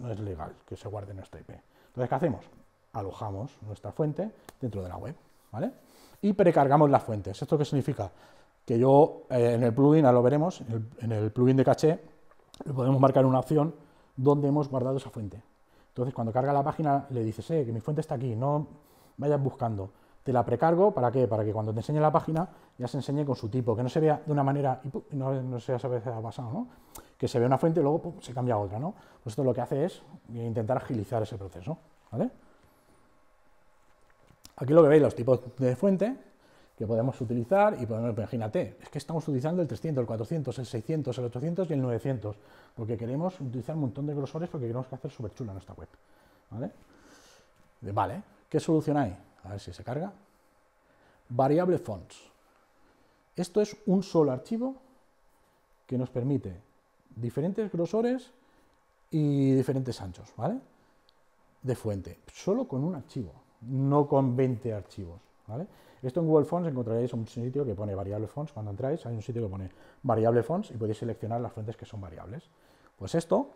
no es legal que se guarde nuestra IP. Entonces, ¿qué hacemos? Alojamos nuestra fuente dentro de la web, ¿vale? Y precargamos las fuentes. ¿Esto qué significa? Que yo eh, en el plugin, ahora lo veremos, en el, plugin de caché, le podemos marcar una opción donde hemos guardado esa fuente. Entonces, cuando carga la página, le dices, eh, que mi fuente está aquí, no vayas buscando. Te la precargo, ¿para qué? Para que cuando te enseñe la página ya se enseñe con su tipo, que no se vea de una manera, y no, no sé a veces ha pasado, ¿no? Que se vea una fuente y luego se cambia a otra, ¿no? Pues esto lo que hace es intentar agilizar ese proceso, ¿vale? Aquí lo que veis, los tipos de fuente, que podemos utilizar y podemos, imagínate, es que estamos utilizando el 300, el 400, el 600, el 800 y el 900, porque queremos utilizar un montón de grosores porque queremos que hacer súper chula nuestra web. ¿Vale? vale, ¿qué solución hay? A ver si se carga. Variable fonts. Esto es un solo archivo que nos permite diferentes grosores y diferentes anchos, ¿vale? De fuente, solo con un archivo, no con 20 archivos, ¿vale? Esto en Google Fonts encontraréis un sitio que pone variable fonts. Cuando entráis hay un sitio que pone variable fonts y podéis seleccionar las fuentes que son variables. Pues esto...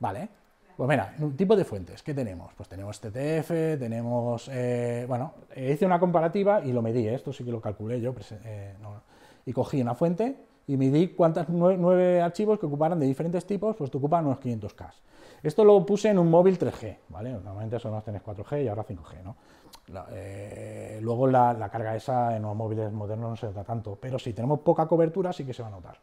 Vale. Pues mira, un tipo de fuentes, ¿qué tenemos? Pues tenemos TTF, tenemos... Eh, bueno, hice una comparativa y lo medí, ¿eh? esto sí que lo calculé yo, eh, y cogí una fuente y medí cuántos nueve, archivos que ocuparan de diferentes tipos, pues te ocupan unos 500K. Esto lo puse en un móvil 3G, ¿vale? Normalmente solo tenés 4G y ahora 5G, ¿no? Eh, luego la, carga esa en los móviles modernos no se nota tanto, pero si tenemos poca cobertura sí que se va a notar.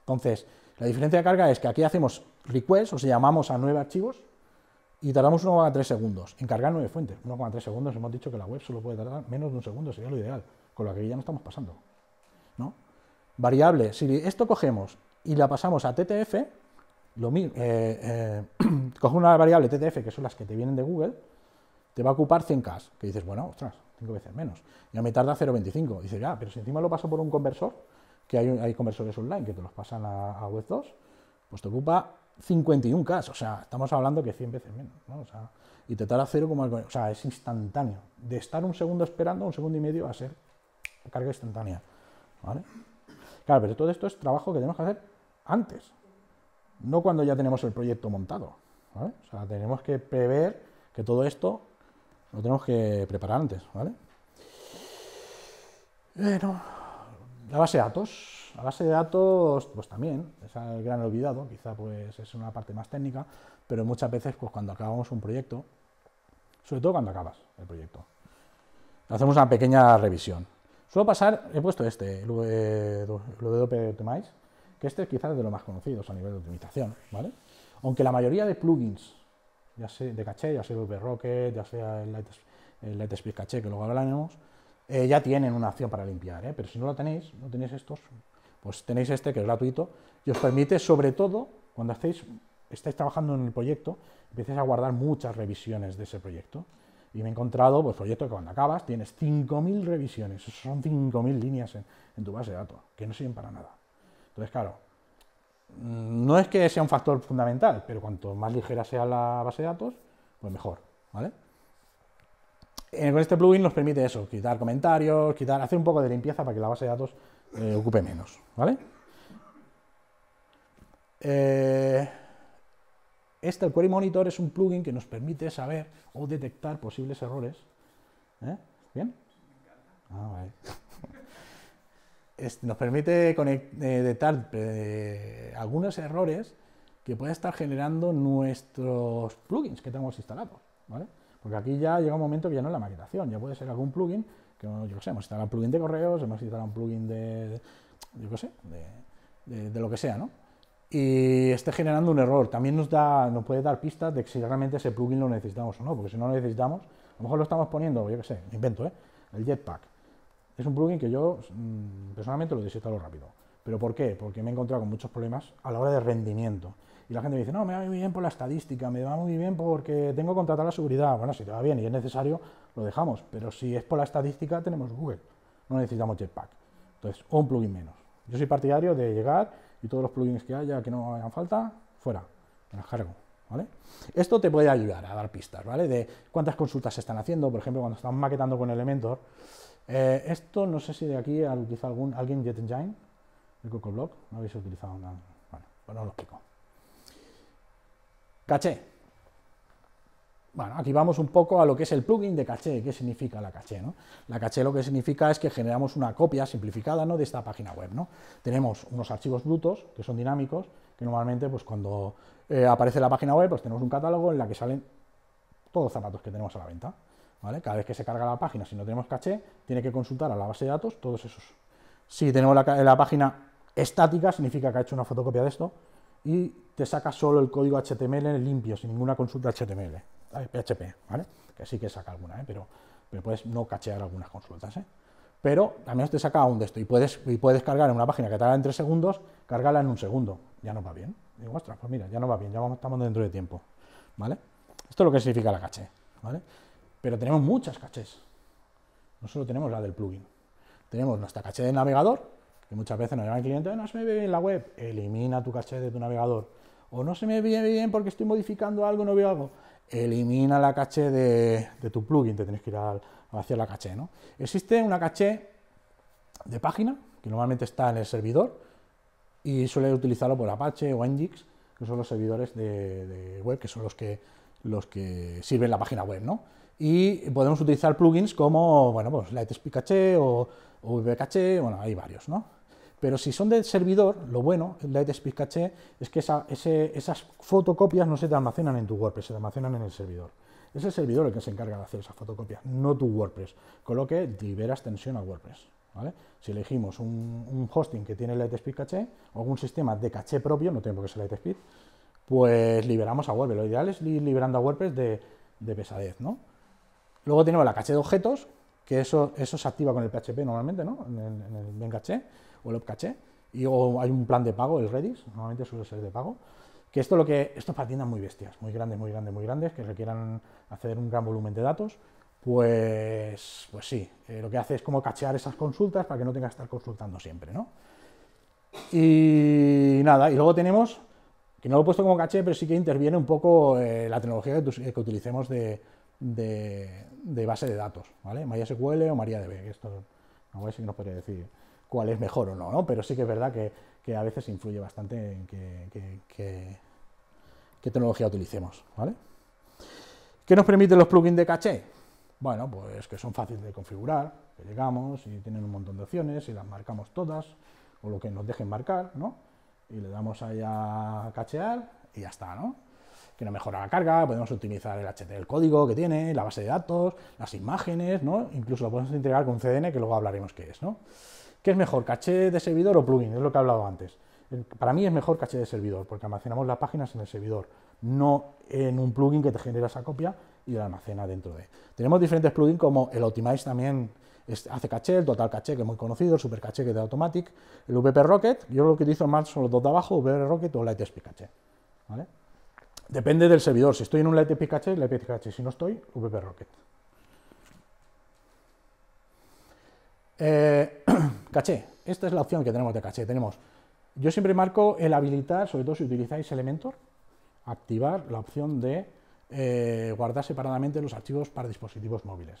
Entonces, la diferencia de carga es que aquí hacemos request, o sea, llamamos a nueve archivos y tardamos 1,3 segundos en cargar nueve fuentes. 1,3 segundos, hemos dicho que la web solo puede tardar menos de un segundo, sería lo ideal, con lo que ya no estamos pasando variable, si esto cogemos y la pasamos a TTF, lo mismo, eh, eh, coge una variable TTF, que son las que te vienen de Google, te va a ocupar 100K, que dices, bueno, ostras, 5 veces menos, y a mí tarda 0.25, dices, ya, pero si encima lo paso por un conversor, que hay, conversores online que te los pasan a, a Web2, pues te ocupa 51K, o sea, estamos hablando que 100 veces menos, ¿no? O sea, y te tarda 0, o sea, es instantáneo, de estar un segundo esperando, un segundo y medio a ser carga instantánea, ¿vale? Claro, pero todo esto es trabajo que tenemos que hacer antes, no cuando ya tenemos el proyecto montado. O sea, tenemos que prever que todo esto lo tenemos que preparar antes, ¿vale? Bueno, la base de datos. La base de datos, pues también, es el gran olvidado, quizá pues es una parte más técnica, pero muchas veces pues cuando acabamos un proyecto, sobre todo cuando acabas el proyecto, hacemos una pequeña revisión. Suelo pasar, he puesto este, el WP eh, Optimize, que este es quizás de los más conocidos a nivel de optimización, ¿vale? Aunque la mayoría de plugins, ya sea de caché, ya sea el Rocket, ya sea el, caché, que luego hablaremos, eh, ya tienen una acción para limpiar, ¿eh? pero si no la tenéis, no tenéis estos, pues tenéis este que es gratuito y os permite, sobre todo, cuando hacéis, estáis trabajando en el proyecto, empecéis a guardar muchas revisiones de ese proyecto. Y me he encontrado pues, proyecto que cuando acabas tienes 5.000 revisiones, son 5.000 líneas en, tu base de datos, que no sirven para nada. Entonces, claro, mm, no es que sea un factor fundamental, pero cuanto más ligera sea la base de datos, pues mejor, ¿vale? Eh, con este plugin nos permite eso, quitar comentarios, quitar, hacer un poco de limpieza para que la base de datos eh, ocupe menos, ¿vale? Eh, este, el Query Monitor, es un plugin que nos permite saber o detectar posibles errores. ¿Eh? ¿Bien? Ah, vale. Este, nos permite eh, detectar eh, algunos errores que pueden estar generando nuestros plugins que tenemos instalados. ¿vale? Porque aquí ya llega un momento que ya no es la maquetación, ya puede ser algún plugin, que yo qué sé, hemos instalado un plugin de correos, hemos instalado un plugin de, yo qué sé, de lo que sea, ¿no? y esté generando un error. También nos, da, nos puede dar pistas de si realmente ese plugin lo necesitamos o no, porque si no lo necesitamos, a lo mejor lo estamos poniendo, yo qué sé, invento, ¿eh? el Jetpack. Es un plugin que yo mm, personalmente lo lo rápido. ¿Pero por qué? Porque me he encontrado con muchos problemas a la hora de rendimiento. Y la gente me dice, no, me va muy bien por la estadística, me va muy bien porque tengo que contratar la seguridad. Bueno, si te va bien y es necesario, lo dejamos. Pero si es por la estadística, tenemos Google. No necesitamos Jetpack. Entonces, un plugin menos. Yo soy partidario de llegar y todos los plugins que haya que no hagan falta, fuera, me las cargo. ¿Vale? Esto te puede ayudar a dar pistas, ¿vale? De cuántas consultas se están haciendo, por ejemplo, cuando están maquetando con Elementor. Eh, esto, no sé si de aquí al, utilizado algún, alguien JetEngine, Engine, el CocoBlock, no habéis utilizado nada. Bueno, pues no lo explico. Caché. Bueno, aquí vamos un poco a lo que es el plugin de caché, qué significa la caché, La caché lo que significa es que generamos una copia simplificada, ¿no? de esta página web, Tenemos unos archivos brutos, que son dinámicos, que normalmente, pues cuando eh, aparece la página web, pues tenemos un catálogo en la que salen todos los zapatos que tenemos a la venta, Cada vez que se carga la página, si no tenemos caché, tiene que consultar a la base de datos todos esos. Si tenemos la, la página estática, significa que ha hecho una fotocopia de esto, y te saca solo el código HTML limpio, sin ninguna consulta HTML. PHP, ¿vale? Que sí que saca alguna, ¿eh? pero, puedes no cachear algunas consultas, ¿eh? Pero menos te saca un de esto y puedes, y puedes cargar en una página que tarda en tres segundos, cargarla en un segundo. Ya no va bien. digo, ostras, pues mira, ya no va bien, ya estamos dentro de tiempo, ¿vale? Esto es lo que significa la caché, ¿vale? Pero tenemos muchas cachés. No solo tenemos la del plugin. Tenemos nuestra caché de navegador, que muchas veces nos llama el cliente, no se me ve bien la web, elimina tu caché de tu navegador. O no se me ve bien porque estoy modificando algo, no veo algo elimina la caché de, tu plugin, te tienes que ir a hacia la caché. ¿no? Existe una caché de página, que normalmente está en el servidor, y suele utilizarlo por Apache o Nginx, que son los servidores de, web, que son los que, los que sirven la página web. ¿no? Y podemos utilizar plugins como bueno, pues Caché o, o Caché, bueno, hay varios. ¿no? Pero si son del servidor, lo bueno en Lightspeed Cache es que esas fotocopias no se te almacenan en tu WordPress, se almacenan en el servidor. Es el servidor el que se encarga de hacer esas fotocopias, no tu WordPress. Con lo que liberas tensión a WordPress. Si elegimos un, hosting que tiene Lightspeed Cache o algún sistema de caché propio, no tiene por qué ser Lightspeed, pues liberamos a WordPress. Lo ideal es ir liberando a WordPress de, pesadez. ¿no? Luego tenemos la caché de objetos, que eso, se activa con el PHP normalmente, ¿no? en el, en o el y o hay un plan de pago, el Redis, normalmente suele ser de pago, que esto lo que esto para tiendas muy bestias, muy grandes, muy grandes, muy grandes, que requieran acceder un gran volumen de datos, pues, pues sí, eh, lo que hace es como cachear esas consultas para que no tengas que estar consultando siempre, ¿no? Y nada, y luego tenemos, que no lo he puesto como caché, pero sí que interviene un poco eh, la tecnología que, utilicemos de, base de datos, ¿vale? MySQL o MariaDB, que esto no voy a si no podría decir cuál es mejor o no, ¿no? Pero sí que es verdad que, a veces influye bastante en qué tecnología utilicemos, ¿vale? ¿Qué nos permiten los plugins de caché? Bueno, pues que son fáciles de configurar, que llegamos y tienen un montón de opciones y las marcamos todas, o lo que nos dejen marcar, ¿no? Y le damos ahí a cachear y ya está, ¿no? que nos mejora la carga, podemos utilizar el HT, el código que tiene, la base de datos, las imágenes, ¿no? Incluso lo podemos integrar con un CDN, que luego hablaremos qué es, ¿no? ¿Qué es mejor, caché de servidor o plugin? Es lo que he hablado antes. Para mí es mejor caché de servidor, porque almacenamos las páginas en el servidor, no en un plugin que te genera esa copia y la almacena dentro de. Tenemos diferentes plugins como el Optimize también hace caché, el Total Caché, que es muy conocido, el Super Caché, que es de Automatic, el VP Rocket, yo lo que utilizo más son los dos de abajo, VP Rocket o Lightspeed Caché. Depende del servidor, si estoy en un Lightspeed Caché, Lightspeed Caché, si no estoy, VP Rocket. Eh, Caché. Esta es la opción que tenemos de caché. Tenemos, yo siempre marco el habilitar, sobre todo si utilizáis Elementor, activar la opción de eh, guardar separadamente los archivos para dispositivos móviles.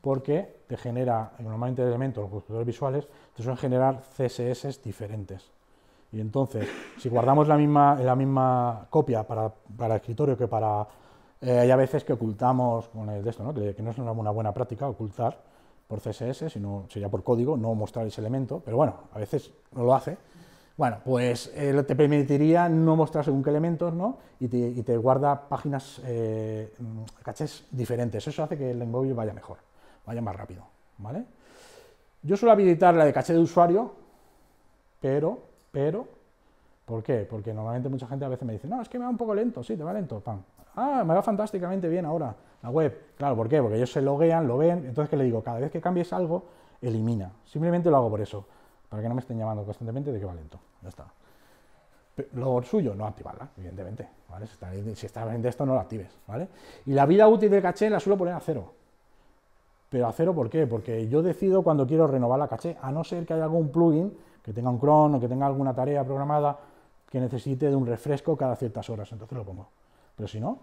Porque te genera, normalmente el Elementor, los constructores visuales, te suelen generar CSS diferentes. Y entonces, si guardamos la misma, la misma copia para, para escritorio que para... Eh, hay a veces que ocultamos con esto, ¿no? que, que no es una buena práctica ocultar por CSS, sino sería por código, no mostrar ese elemento, pero bueno, a veces no lo hace. Bueno, pues eh, te permitiría no mostrar según qué elementos, ¿no? Y te, guarda páginas, eh, cachés diferentes. Eso hace que el móvil vaya mejor, vaya más rápido, ¿vale? Yo suelo habilitar la de caché de usuario, pero, pero, ¿por qué? Porque normalmente mucha gente a veces me dice, no, es que me va un poco lento, sí, te va lento, pan ah, me va fantásticamente bien ahora la web. Claro, ¿por qué? Porque ellos se loguean, lo ven, entonces que le digo, cada vez que cambies algo, elimina. Simplemente lo hago por eso, para que no me estén llamando constantemente de que va lento. Ya está. lo suyo, no activarla, evidentemente. Si está, si esto, no la actives. ¿vale? Y la vida útil del caché la suelo poner a cero. Pero a cero, ¿por qué? Porque yo decido cuando quiero renovar la caché, a no ser que haya algún plugin que tenga un cron o que tenga alguna tarea programada que necesite de un refresco cada ciertas horas. Entonces lo pongo. Pero si no,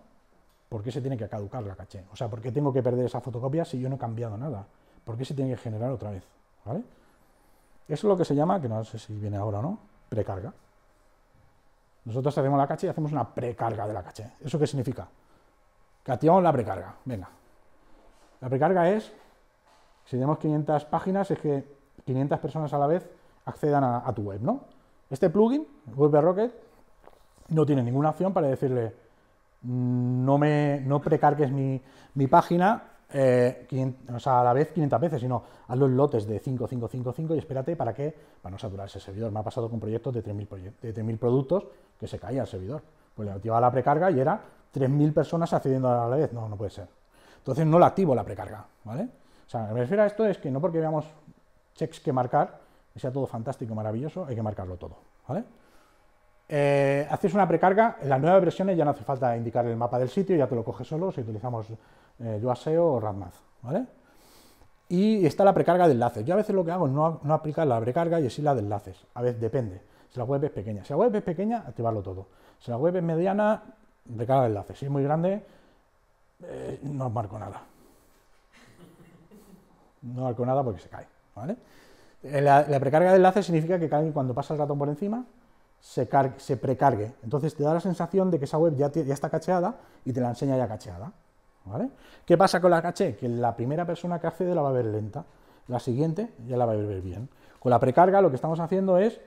¿por qué se tiene que caducar la caché? O sea, ¿por qué tengo que perder esa fotocopia si yo no he cambiado nada? ¿Por qué se tiene que generar otra vez? Eso es lo que se llama, que no sé si viene ahora o no, precarga. Nosotros hacemos la caché y hacemos una precarga de la caché. ¿Eso qué significa? Que activamos la precarga. Venga. La precarga es, si tenemos 500 páginas, es que 500 personas a la vez accedan a, a tu web, ¿no? Este plugin, Web Rocket, no tiene ninguna opción para decirle, no, me, no precargues mi, página eh, a la vez 500 veces, sino hazlo en lotes de 5, 5, 5, 5 y espérate para que, para no saturar ese servidor. Me ha pasado con proyectos de 3.000 productos que se caía el servidor. Pues le activaba la precarga y era 3.000 personas accediendo a la vez. No, no puede ser. Entonces no la activo la precarga, ¿vale? O sea, me refiero a esto es que no porque veamos checks que marcar, que sea todo fantástico, maravilloso, hay que marcarlo todo, ¿vale? Eh, haces una precarga, en las nuevas versiones ya no hace falta indicar el mapa del sitio, ya te lo coges solo si utilizamos Yoaseo eh, o Radmaz, Y está la precarga de enlaces. Yo a veces lo que hago es no, no aplicar la precarga y así la de enlaces. A veces depende. Si la web es pequeña. Si la web es pequeña, activarlo todo. Si la web es mediana, precarga de enlaces. Si es muy grande, eh, no marco nada. No marco nada porque se cae, La, precarga de enlaces significa que cuando pasa el ratón por encima, se, precargue. Entonces te da la sensación de que esa web ya, ya está cacheada y te la enseña ya cacheada. ¿vale? ¿Qué pasa con la caché? Que la primera persona que accede la va a ver lenta, la siguiente ya la va a ver bien. Con la precarga lo que estamos haciendo es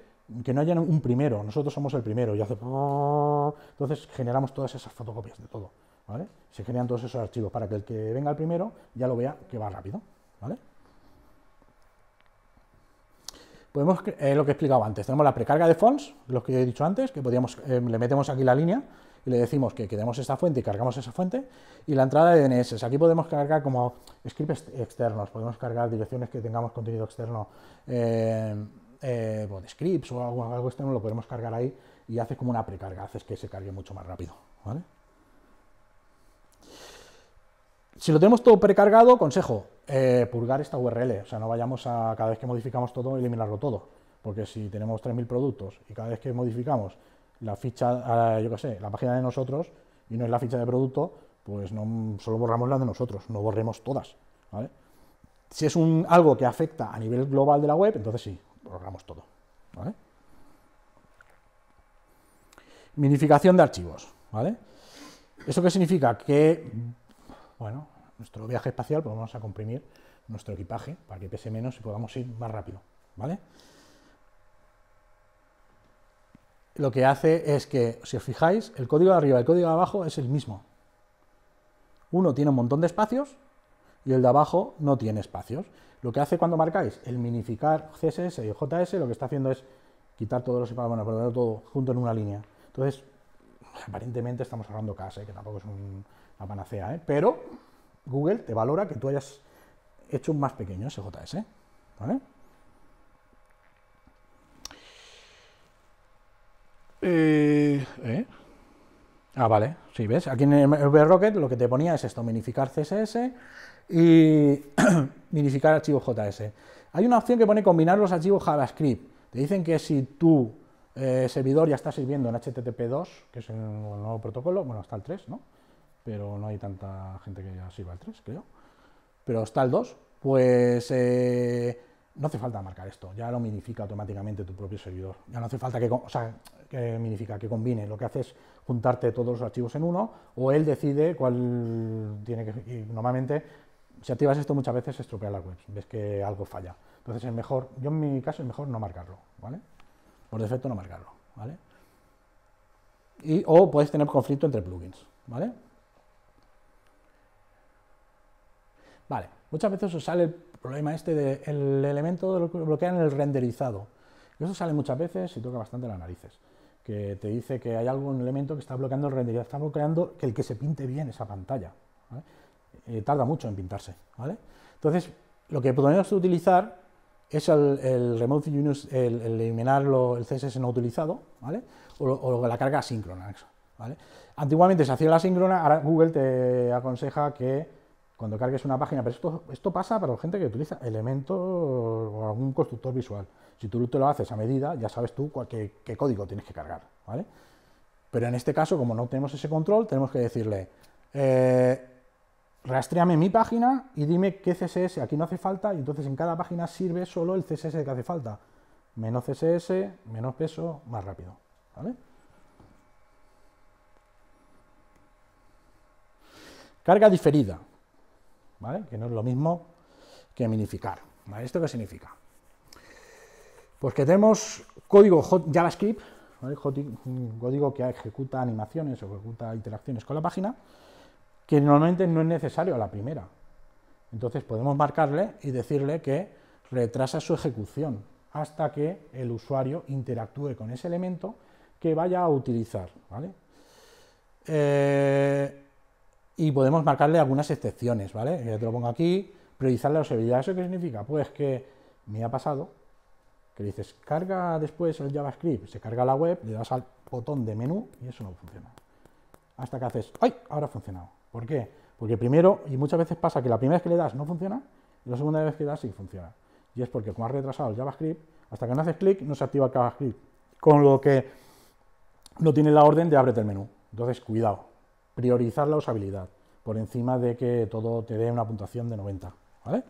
que no haya un primero, nosotros somos el primero y hace... Entonces generamos todas esas fotocopias de todo. ¿vale? Se generan todos esos archivos para que el que venga el primero ya lo vea que va rápido. ¿vale? Eh, lo que he explicado antes, tenemos la precarga de fonts, lo que yo he dicho antes, que podíamos, eh, le metemos aquí la línea y le decimos que queremos esta fuente y cargamos esa fuente, y la entrada de DNS. Aquí podemos cargar como scripts externos, podemos cargar direcciones que tengamos contenido externo, de eh, scripts o algo, externo, lo podemos cargar ahí y hace como una precarga, haces que se cargue mucho más rápido. ¿vale? Si lo tenemos todo precargado, consejo, eh, purgar esta URL. O sea, no vayamos a cada vez que modificamos todo, eliminarlo todo. Porque si tenemos 3.000 productos y cada vez que modificamos la ficha, ah, yo qué sé, la página de nosotros y no es la ficha de producto, pues no solo borramos la de nosotros, no borremos todas. Si es algo que afecta a nivel global de la web, entonces sí, borramos todo. Minificación de archivos. ¿vale? ¿Eso qué significa? Que bueno, nuestro viaje espacial, pues vamos a comprimir nuestro equipaje para que pese menos y podamos ir más rápido, ¿vale? Lo que hace es que, si os fijáis, el código de arriba y el código de abajo es el mismo. Uno tiene un montón de espacios y el de abajo no tiene espacios. Lo que hace cuando marcáis el minificar CSS y JS, lo que está haciendo es quitar todos los espacios, bueno, ponerlo todo junto en una línea. Entonces, aparentemente estamos ahorrando casa, ¿eh? que tampoco es un, la panacea, ¿eh? pero Google te valora que tú hayas hecho un más pequeño SJS. ¿eh? ¿vale? Eh, ¿eh? Ah, vale, sí, ves, aquí en el Rocket lo que te ponía es esto, minificar CSS y minificar archivos JS. Hay una opción que pone combinar los archivos JavaScript. Te dicen que si tu servidor ya está sirviendo en HTTP 2, que es el nuevo protocolo, bueno, hasta el 3, ¿no? pero no hay tanta gente que ya sirva el 3, creo. Pero está el 2, pues eh, no hace falta marcar esto, ya lo minifica automáticamente tu propio servidor. Ya no hace falta que, o sea, minifica, que combine. Lo que hace es juntarte todos los archivos en uno o él decide cuál tiene que... Y normalmente, si activas esto muchas veces, estropea la web, ves que algo falla. Entonces es mejor, yo en mi caso es mejor no marcarlo, ¿vale? Por defecto no marcarlo, ¿vale? Y, o puedes tener conflicto entre plugins, ¿vale? Vale, muchas veces os sale el problema este del elemento de lo que el renderizado. Eso sale muchas veces y toca bastante las narices. Que te dice que hay algún elemento que está bloqueando el renderizado, está bloqueando que el que se pinte bien esa pantalla. Eh, tarda mucho en pintarse. ¿vale? Entonces, lo que podemos utilizar es el, remote unit, el, eliminar el CSS no utilizado, ¿vale? O, la carga asíncrona. ¿vale? Antiguamente se hacía la asíncrona, ahora Google te aconseja que cuando cargues una página. Pero esto, pasa para la gente que utiliza elementos o algún constructor visual. Si tú te lo haces a medida, ya sabes tú qué, código tienes que cargar. Pero en este caso, como no tenemos ese control, tenemos que decirle, eh, rastreame mi página y dime qué CSS aquí no hace falta, y entonces en cada página sirve solo el CSS que hace falta. Menos CSS, menos peso, más rápido. Carga diferida que no es lo mismo que minificar. ¿Esto qué significa? Pues que tenemos código JavaScript, ¿vale? código que ejecuta animaciones o ejecuta interacciones con la página, que normalmente no es necesario a la primera. Entonces podemos marcarle y decirle que retrasa su ejecución hasta que el usuario interactúe con ese elemento que vaya a utilizar. ¿vale? Eh, y podemos marcarle algunas excepciones, ¿vale? Yo te lo pongo aquí, priorizar la usabilidad. ¿Eso qué significa? Pues que me ha pasado que le dices, carga después el JavaScript, se carga la web, le das al botón de menú y eso no funciona. Hasta que haces, ¡ay! Ahora ha funcionado. ¿Por qué? Porque primero, y muchas veces pasa que la primera vez que le das no funciona, y la segunda vez que le das sí funciona. Y es porque como has retrasado el JavaScript, hasta que no haces clic no se activa el JavaScript. Con lo que no tiene la orden de ábrete el menú. Entonces, cuidado, priorizar la usabilidad por encima de que todo te dé una puntuación de 90. ¿vale?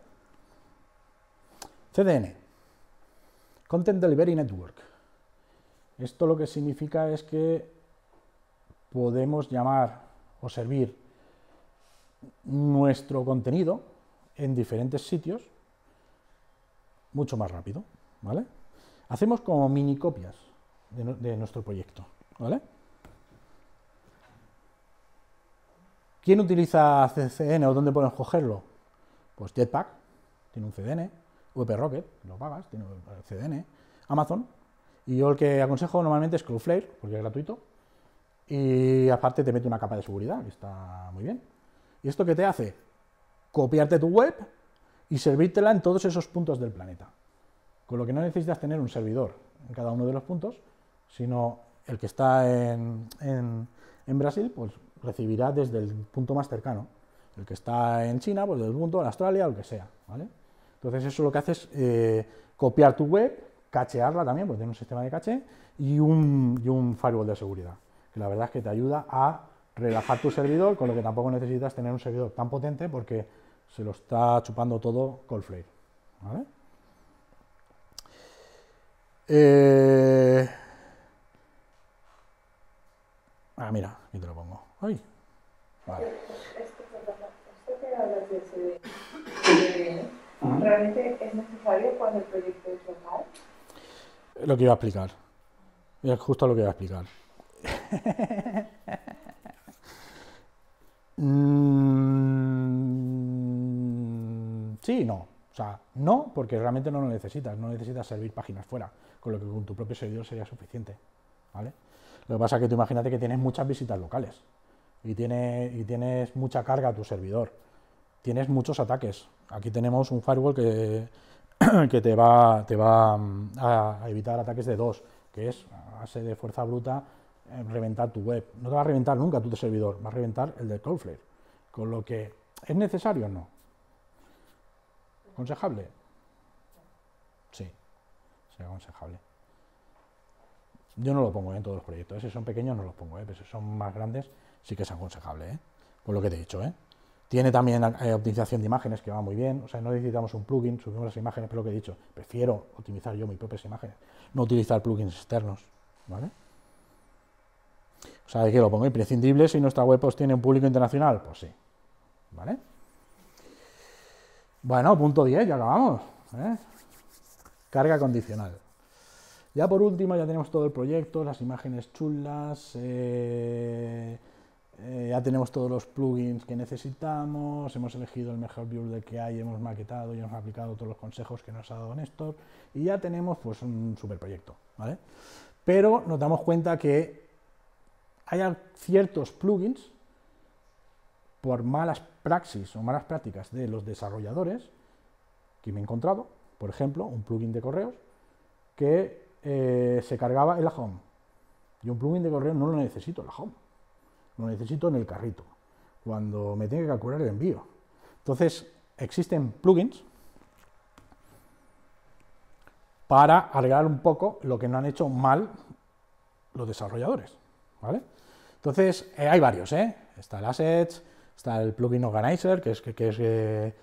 CDN, Content Delivery Network. Esto lo que significa es que podemos llamar o servir nuestro contenido en diferentes sitios mucho más rápido, ¿vale? Hacemos como minicopias de, de nuestro proyecto, ¿vale? ¿Quién utiliza CCN o dónde pueden cogerlo? Pues Jetpack, tiene un CDN, VP Rocket, lo pagas, tiene un CDN, Amazon, y yo el que aconsejo normalmente es Cloudflare, porque es gratuito, y aparte te mete una capa de seguridad, que está muy bien. ¿Y esto qué te hace? Copiarte tu web y servírtela en todos esos puntos del planeta. Con lo que no necesitas tener un servidor en cada uno de los puntos, sino el que está en, en Brasil, pues recibirá desde el punto más cercano. El que está en China, pues desde el punto en Australia, o lo que sea. Entonces eso lo que hace es eh, copiar tu web, cachearla también, pues tiene un sistema de caché, y un, un firewall de seguridad, que la verdad es que te ayuda a relajar tu servidor, con lo que tampoco necesitas tener un servidor tan potente porque se lo está chupando todo Coldflare. ¿vale? Eh, ah, mira, aquí te lo pongo. ¿Realmente es necesario cuando el proyecto es local? Lo que iba a explicar. Es justo lo que iba a explicar. Mm, sí, no. O sea, no, porque realmente no lo necesitas. No necesitas servir páginas fuera. Con lo que con tu propio servidor sería suficiente. ¿Vale? Lo que pasa es que tú imagínate que tienes muchas visitas locales y, tiene, y tienes mucha carga a tu servidor. Tienes muchos ataques. Aquí tenemos un firewall que, que te va, te va mm, a, evitar ataques de dos, que es a de fuerza bruta eh, reventar tu web. No te va a reventar nunca tu servidor, va a reventar el de Cloudflare. Con lo que, ¿es necesario o no? ¿Aconsejable? Sí, será aconsejable. Yo no lo pongo en todos los proyectos. Si son pequeños no los pongo, ¿eh? pero si son más grandes sí que es aconsejable, ¿eh? por lo que te he dicho. ¿eh? Tiene también eh, optimización de imágenes que va muy bien, o sea, no necesitamos un plugin, subimos las imágenes, pero lo que he dicho, prefiero optimizar yo mis propias imágenes, no utilizar plugins externos, ¿vale? O sea, ¿de lo pongo? Imprescindible si nuestra web pues, tiene un público internacional, pues sí, ¿vale? Bueno, punto 10, ya acabamos. ¿eh? Carga condicional. Ya por último, ya tenemos todo el proyecto, las imágenes chulas, eh, eh, ya tenemos todos los plugins que necesitamos, hemos elegido el mejor builder que hay, hemos maquetado y hemos aplicado todos los consejos que nos ha dado Néstor y ya tenemos pues un super proyecto, Pero nos damos cuenta que hay ciertos plugins por malas praxis o malas prácticas de los desarrolladores que me he encontrado, por ejemplo, un plugin de correos que eh, se cargaba en la home. Y un plugin de correo no lo necesito en la home lo necesito en el carrito, cuando me tiene que calcular el envío. Entonces, existen plugins para arreglar un poco lo que no han hecho mal los desarrolladores, ¿vale? Entonces, eh, hay varios, ¿eh? Está el Assets, está el plugin Organizer, que es, es eh,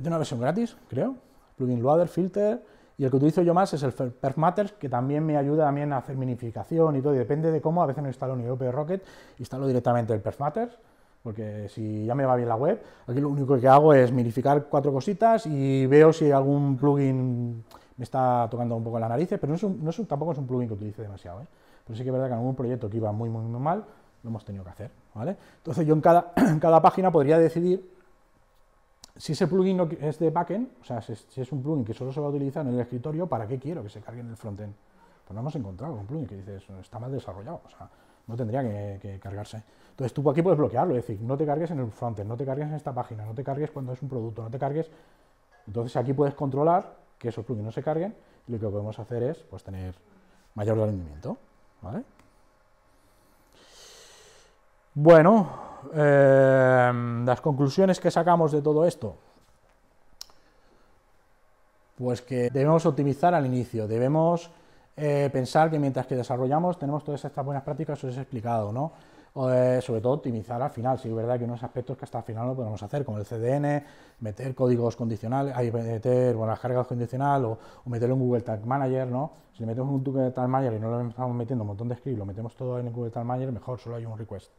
de una versión gratis, creo, plugin Loader, Filter, y el que utilizo yo más es el Perf Matters, que también me ayuda también a hacer minificación y todo. Y depende de cómo, a veces no instalo ni OP Rocket, instalo directamente el Perf Matters, porque si ya me va bien la web, aquí lo único que hago es minificar cuatro cositas y veo si algún plugin me está tocando un poco la nariz, pero no es un, tampoco es un plugin que utilice demasiado. ¿eh? Pero sí que es verdad que en algún proyecto que iba muy, muy, mal, lo hemos tenido que hacer. Entonces yo en cada, en cada página podría decidir si ese plugin no es de backend, o sea, si es un plugin que solo se va a utilizar en el escritorio, ¿para qué quiero que se cargue en el frontend? Pues no hemos encontrado un plugin que dices, está mal desarrollado, o sea, no tendría que, cargarse. Entonces tú aquí puedes bloquearlo, es decir, no te cargues en el frontend, no te cargues en esta página, no te cargues cuando es un producto, no te cargues. Entonces aquí puedes controlar que esos plugins no se carguen y lo que podemos hacer es pues, tener mayor rendimiento. ¿vale? Bueno, eh, las conclusiones que sacamos de todo esto, pues que debemos optimizar al inicio, debemos eh, pensar que mientras que desarrollamos tenemos todas estas buenas prácticas, os he explicado, ¿no? Eh, sobre todo optimizar al final, Si es verdad que unos aspectos que hasta el final no podemos hacer, como el CDN, meter códigos condicionales, hay meter bueno, las cargas Condicionales o, meterlo en Google Tag Manager, ¿no? Si le metemos un Google Tag Manager y no lo estamos metiendo un montón de scripts, lo metemos todo en el Google Tag Manager, mejor, solo hay un request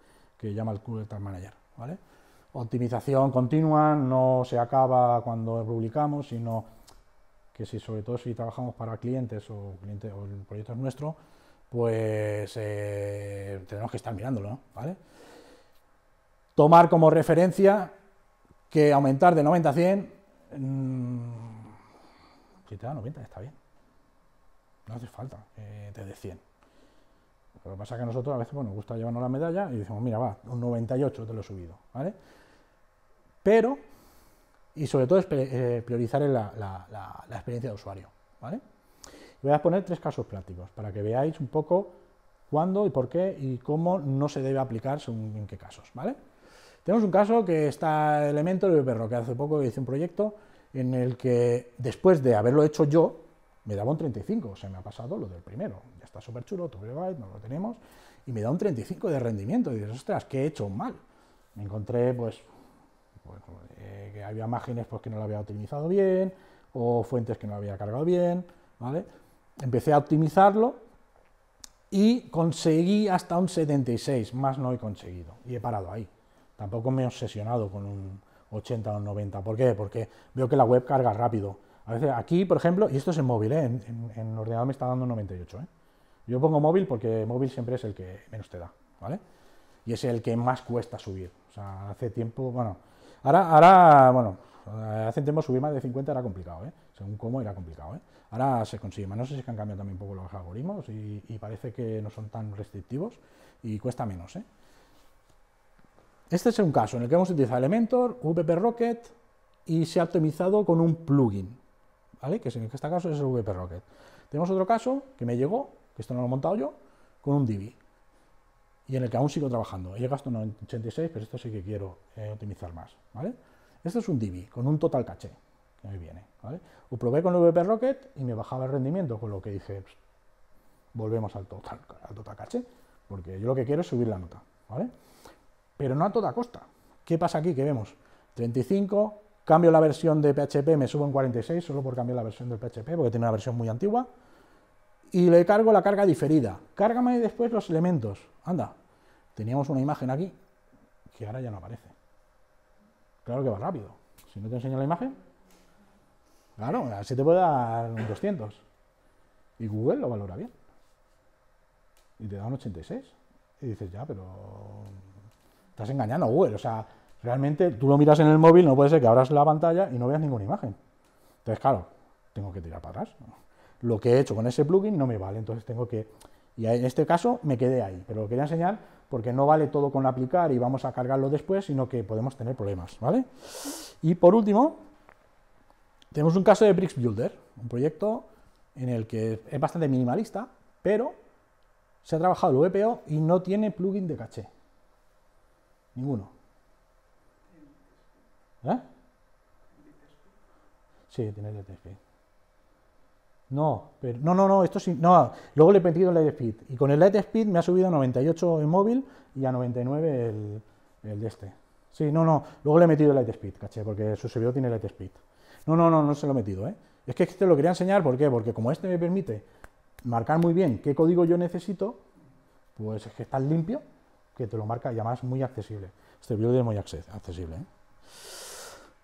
que llama el Google Manager. ¿vale? Optimización continua, no se acaba cuando publicamos, sino que si sobre todo si trabajamos para clientes o, clientes, o el proyecto es nuestro, pues eh, tenemos que estar mirándolo, ¿vale? Tomar como referencia que aumentar de 90 a 100, mm, si te da 90 está bien, no hace falta eh, te 100. Lo que pasa es que a nosotros a veces nos gusta llevarnos la medalla y decimos, mira, va, un 98 te lo he subido, ¿vale? Pero, y sobre todo es eh, priorizar la, la, la, experiencia de usuario, ¿vale? Voy a poner tres casos prácticos para que veáis un poco cuándo y por qué y cómo no se debe aplicar según en qué casos, ¿vale? Tenemos un caso que está Elemento de Perro, que hace poco hice un proyecto en el que después de haberlo hecho yo, me daba un 35, se me ha pasado lo del primero, está súper chulo, no lo tenemos, y me da un 35 de rendimiento. Y dices, ostras, ¿qué he hecho mal? Me encontré, pues, pues eh, que había imágenes pues, que no lo había optimizado bien, o fuentes que no había cargado bien, ¿vale? Empecé a optimizarlo y conseguí hasta un 76, más no he conseguido, y he parado ahí. Tampoco me he obsesionado con un 80 o un 90. ¿Por qué? Porque veo que la web carga rápido. A veces aquí, por ejemplo, y esto es en móvil, ¿eh? en, ordenador me está dando un 98, ¿eh? Yo pongo móvil porque móvil siempre es el que menos te da, ¿vale? Y es el que más cuesta subir. O sea, hace tiempo, bueno, ahora, ahora bueno, hace tiempo subir más de 50 era complicado, ¿eh? Según cómo era complicado, ¿eh? Ahora se consigue más. No sé si han cambiado también un poco los algoritmos y, parece que no son tan restrictivos y cuesta menos, ¿eh? Este es un caso en el que hemos utilizado Elementor, VP Rocket y se ha optimizado con un plugin, ¿vale? Que en este caso es el VP Rocket. Tenemos otro caso que me llegó que esto no lo he montado yo, con un Divi. Y en el que aún sigo trabajando. He gasto 86, pero esto sí que quiero eh, optimizar más. ¿vale? Esto es un Divi con un total caché que me viene. ¿vale? Lo probé con el VP Rocket y me bajaba el rendimiento, con lo que dije, volvemos al total, al total caché, porque yo lo que quiero es subir la nota. ¿vale? Pero no a toda costa. ¿Qué pasa aquí? Que vemos 35, cambio la versión de PHP, me subo en 46 solo por cambiar la versión del PHP, porque tiene una versión muy antigua y le cargo la carga diferida. Cárgame después los elementos. Anda, teníamos una imagen aquí que ahora ya no aparece. Claro que va rápido. Si no te enseña la imagen, claro, se te puede dar un 200. Y Google lo valora bien. Y te da un 86. Y dices, ya, pero estás engañando a Google. O sea, realmente tú lo miras en el móvil, no puede ser que abras la pantalla y no veas ninguna imagen. Entonces, claro, tengo que tirar para atrás lo que he hecho con ese plugin no me vale, entonces tengo que... Y en este caso me quedé ahí, pero lo quería enseñar porque no vale todo con aplicar y vamos a cargarlo después, sino que podemos tener problemas, ¿vale? Y por último, tenemos un caso de Bricks Builder, un proyecto en el que es bastante minimalista, pero se ha trabajado el VPO y no tiene plugin de caché. Ninguno. ¿Eh? Sí, tiene DTSP. No, pero, no, no, no, esto sí, no, luego le he metido el light speed y con el light speed me ha subido a 98 en móvil y a 99 el, de este. Sí, no, no, luego le he metido el light speed caché, porque su servidor tiene light speed No, no, no, no se lo he metido, ¿eh? Es que te este lo quería enseñar, ¿por qué? Porque como este me permite marcar muy bien qué código yo necesito, pues es que está limpio, que te lo marca y además muy accesible. Este video es muy accesible, ¿eh?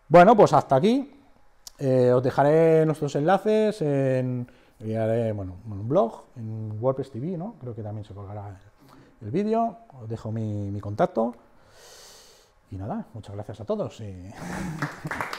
Bueno, pues hasta aquí eh, os dejaré nuestros enlaces en, un blog, en WordPress TV, ¿no? creo que también se colgará el, vídeo, os dejo mi, mi, contacto. Y nada, muchas gracias a todos.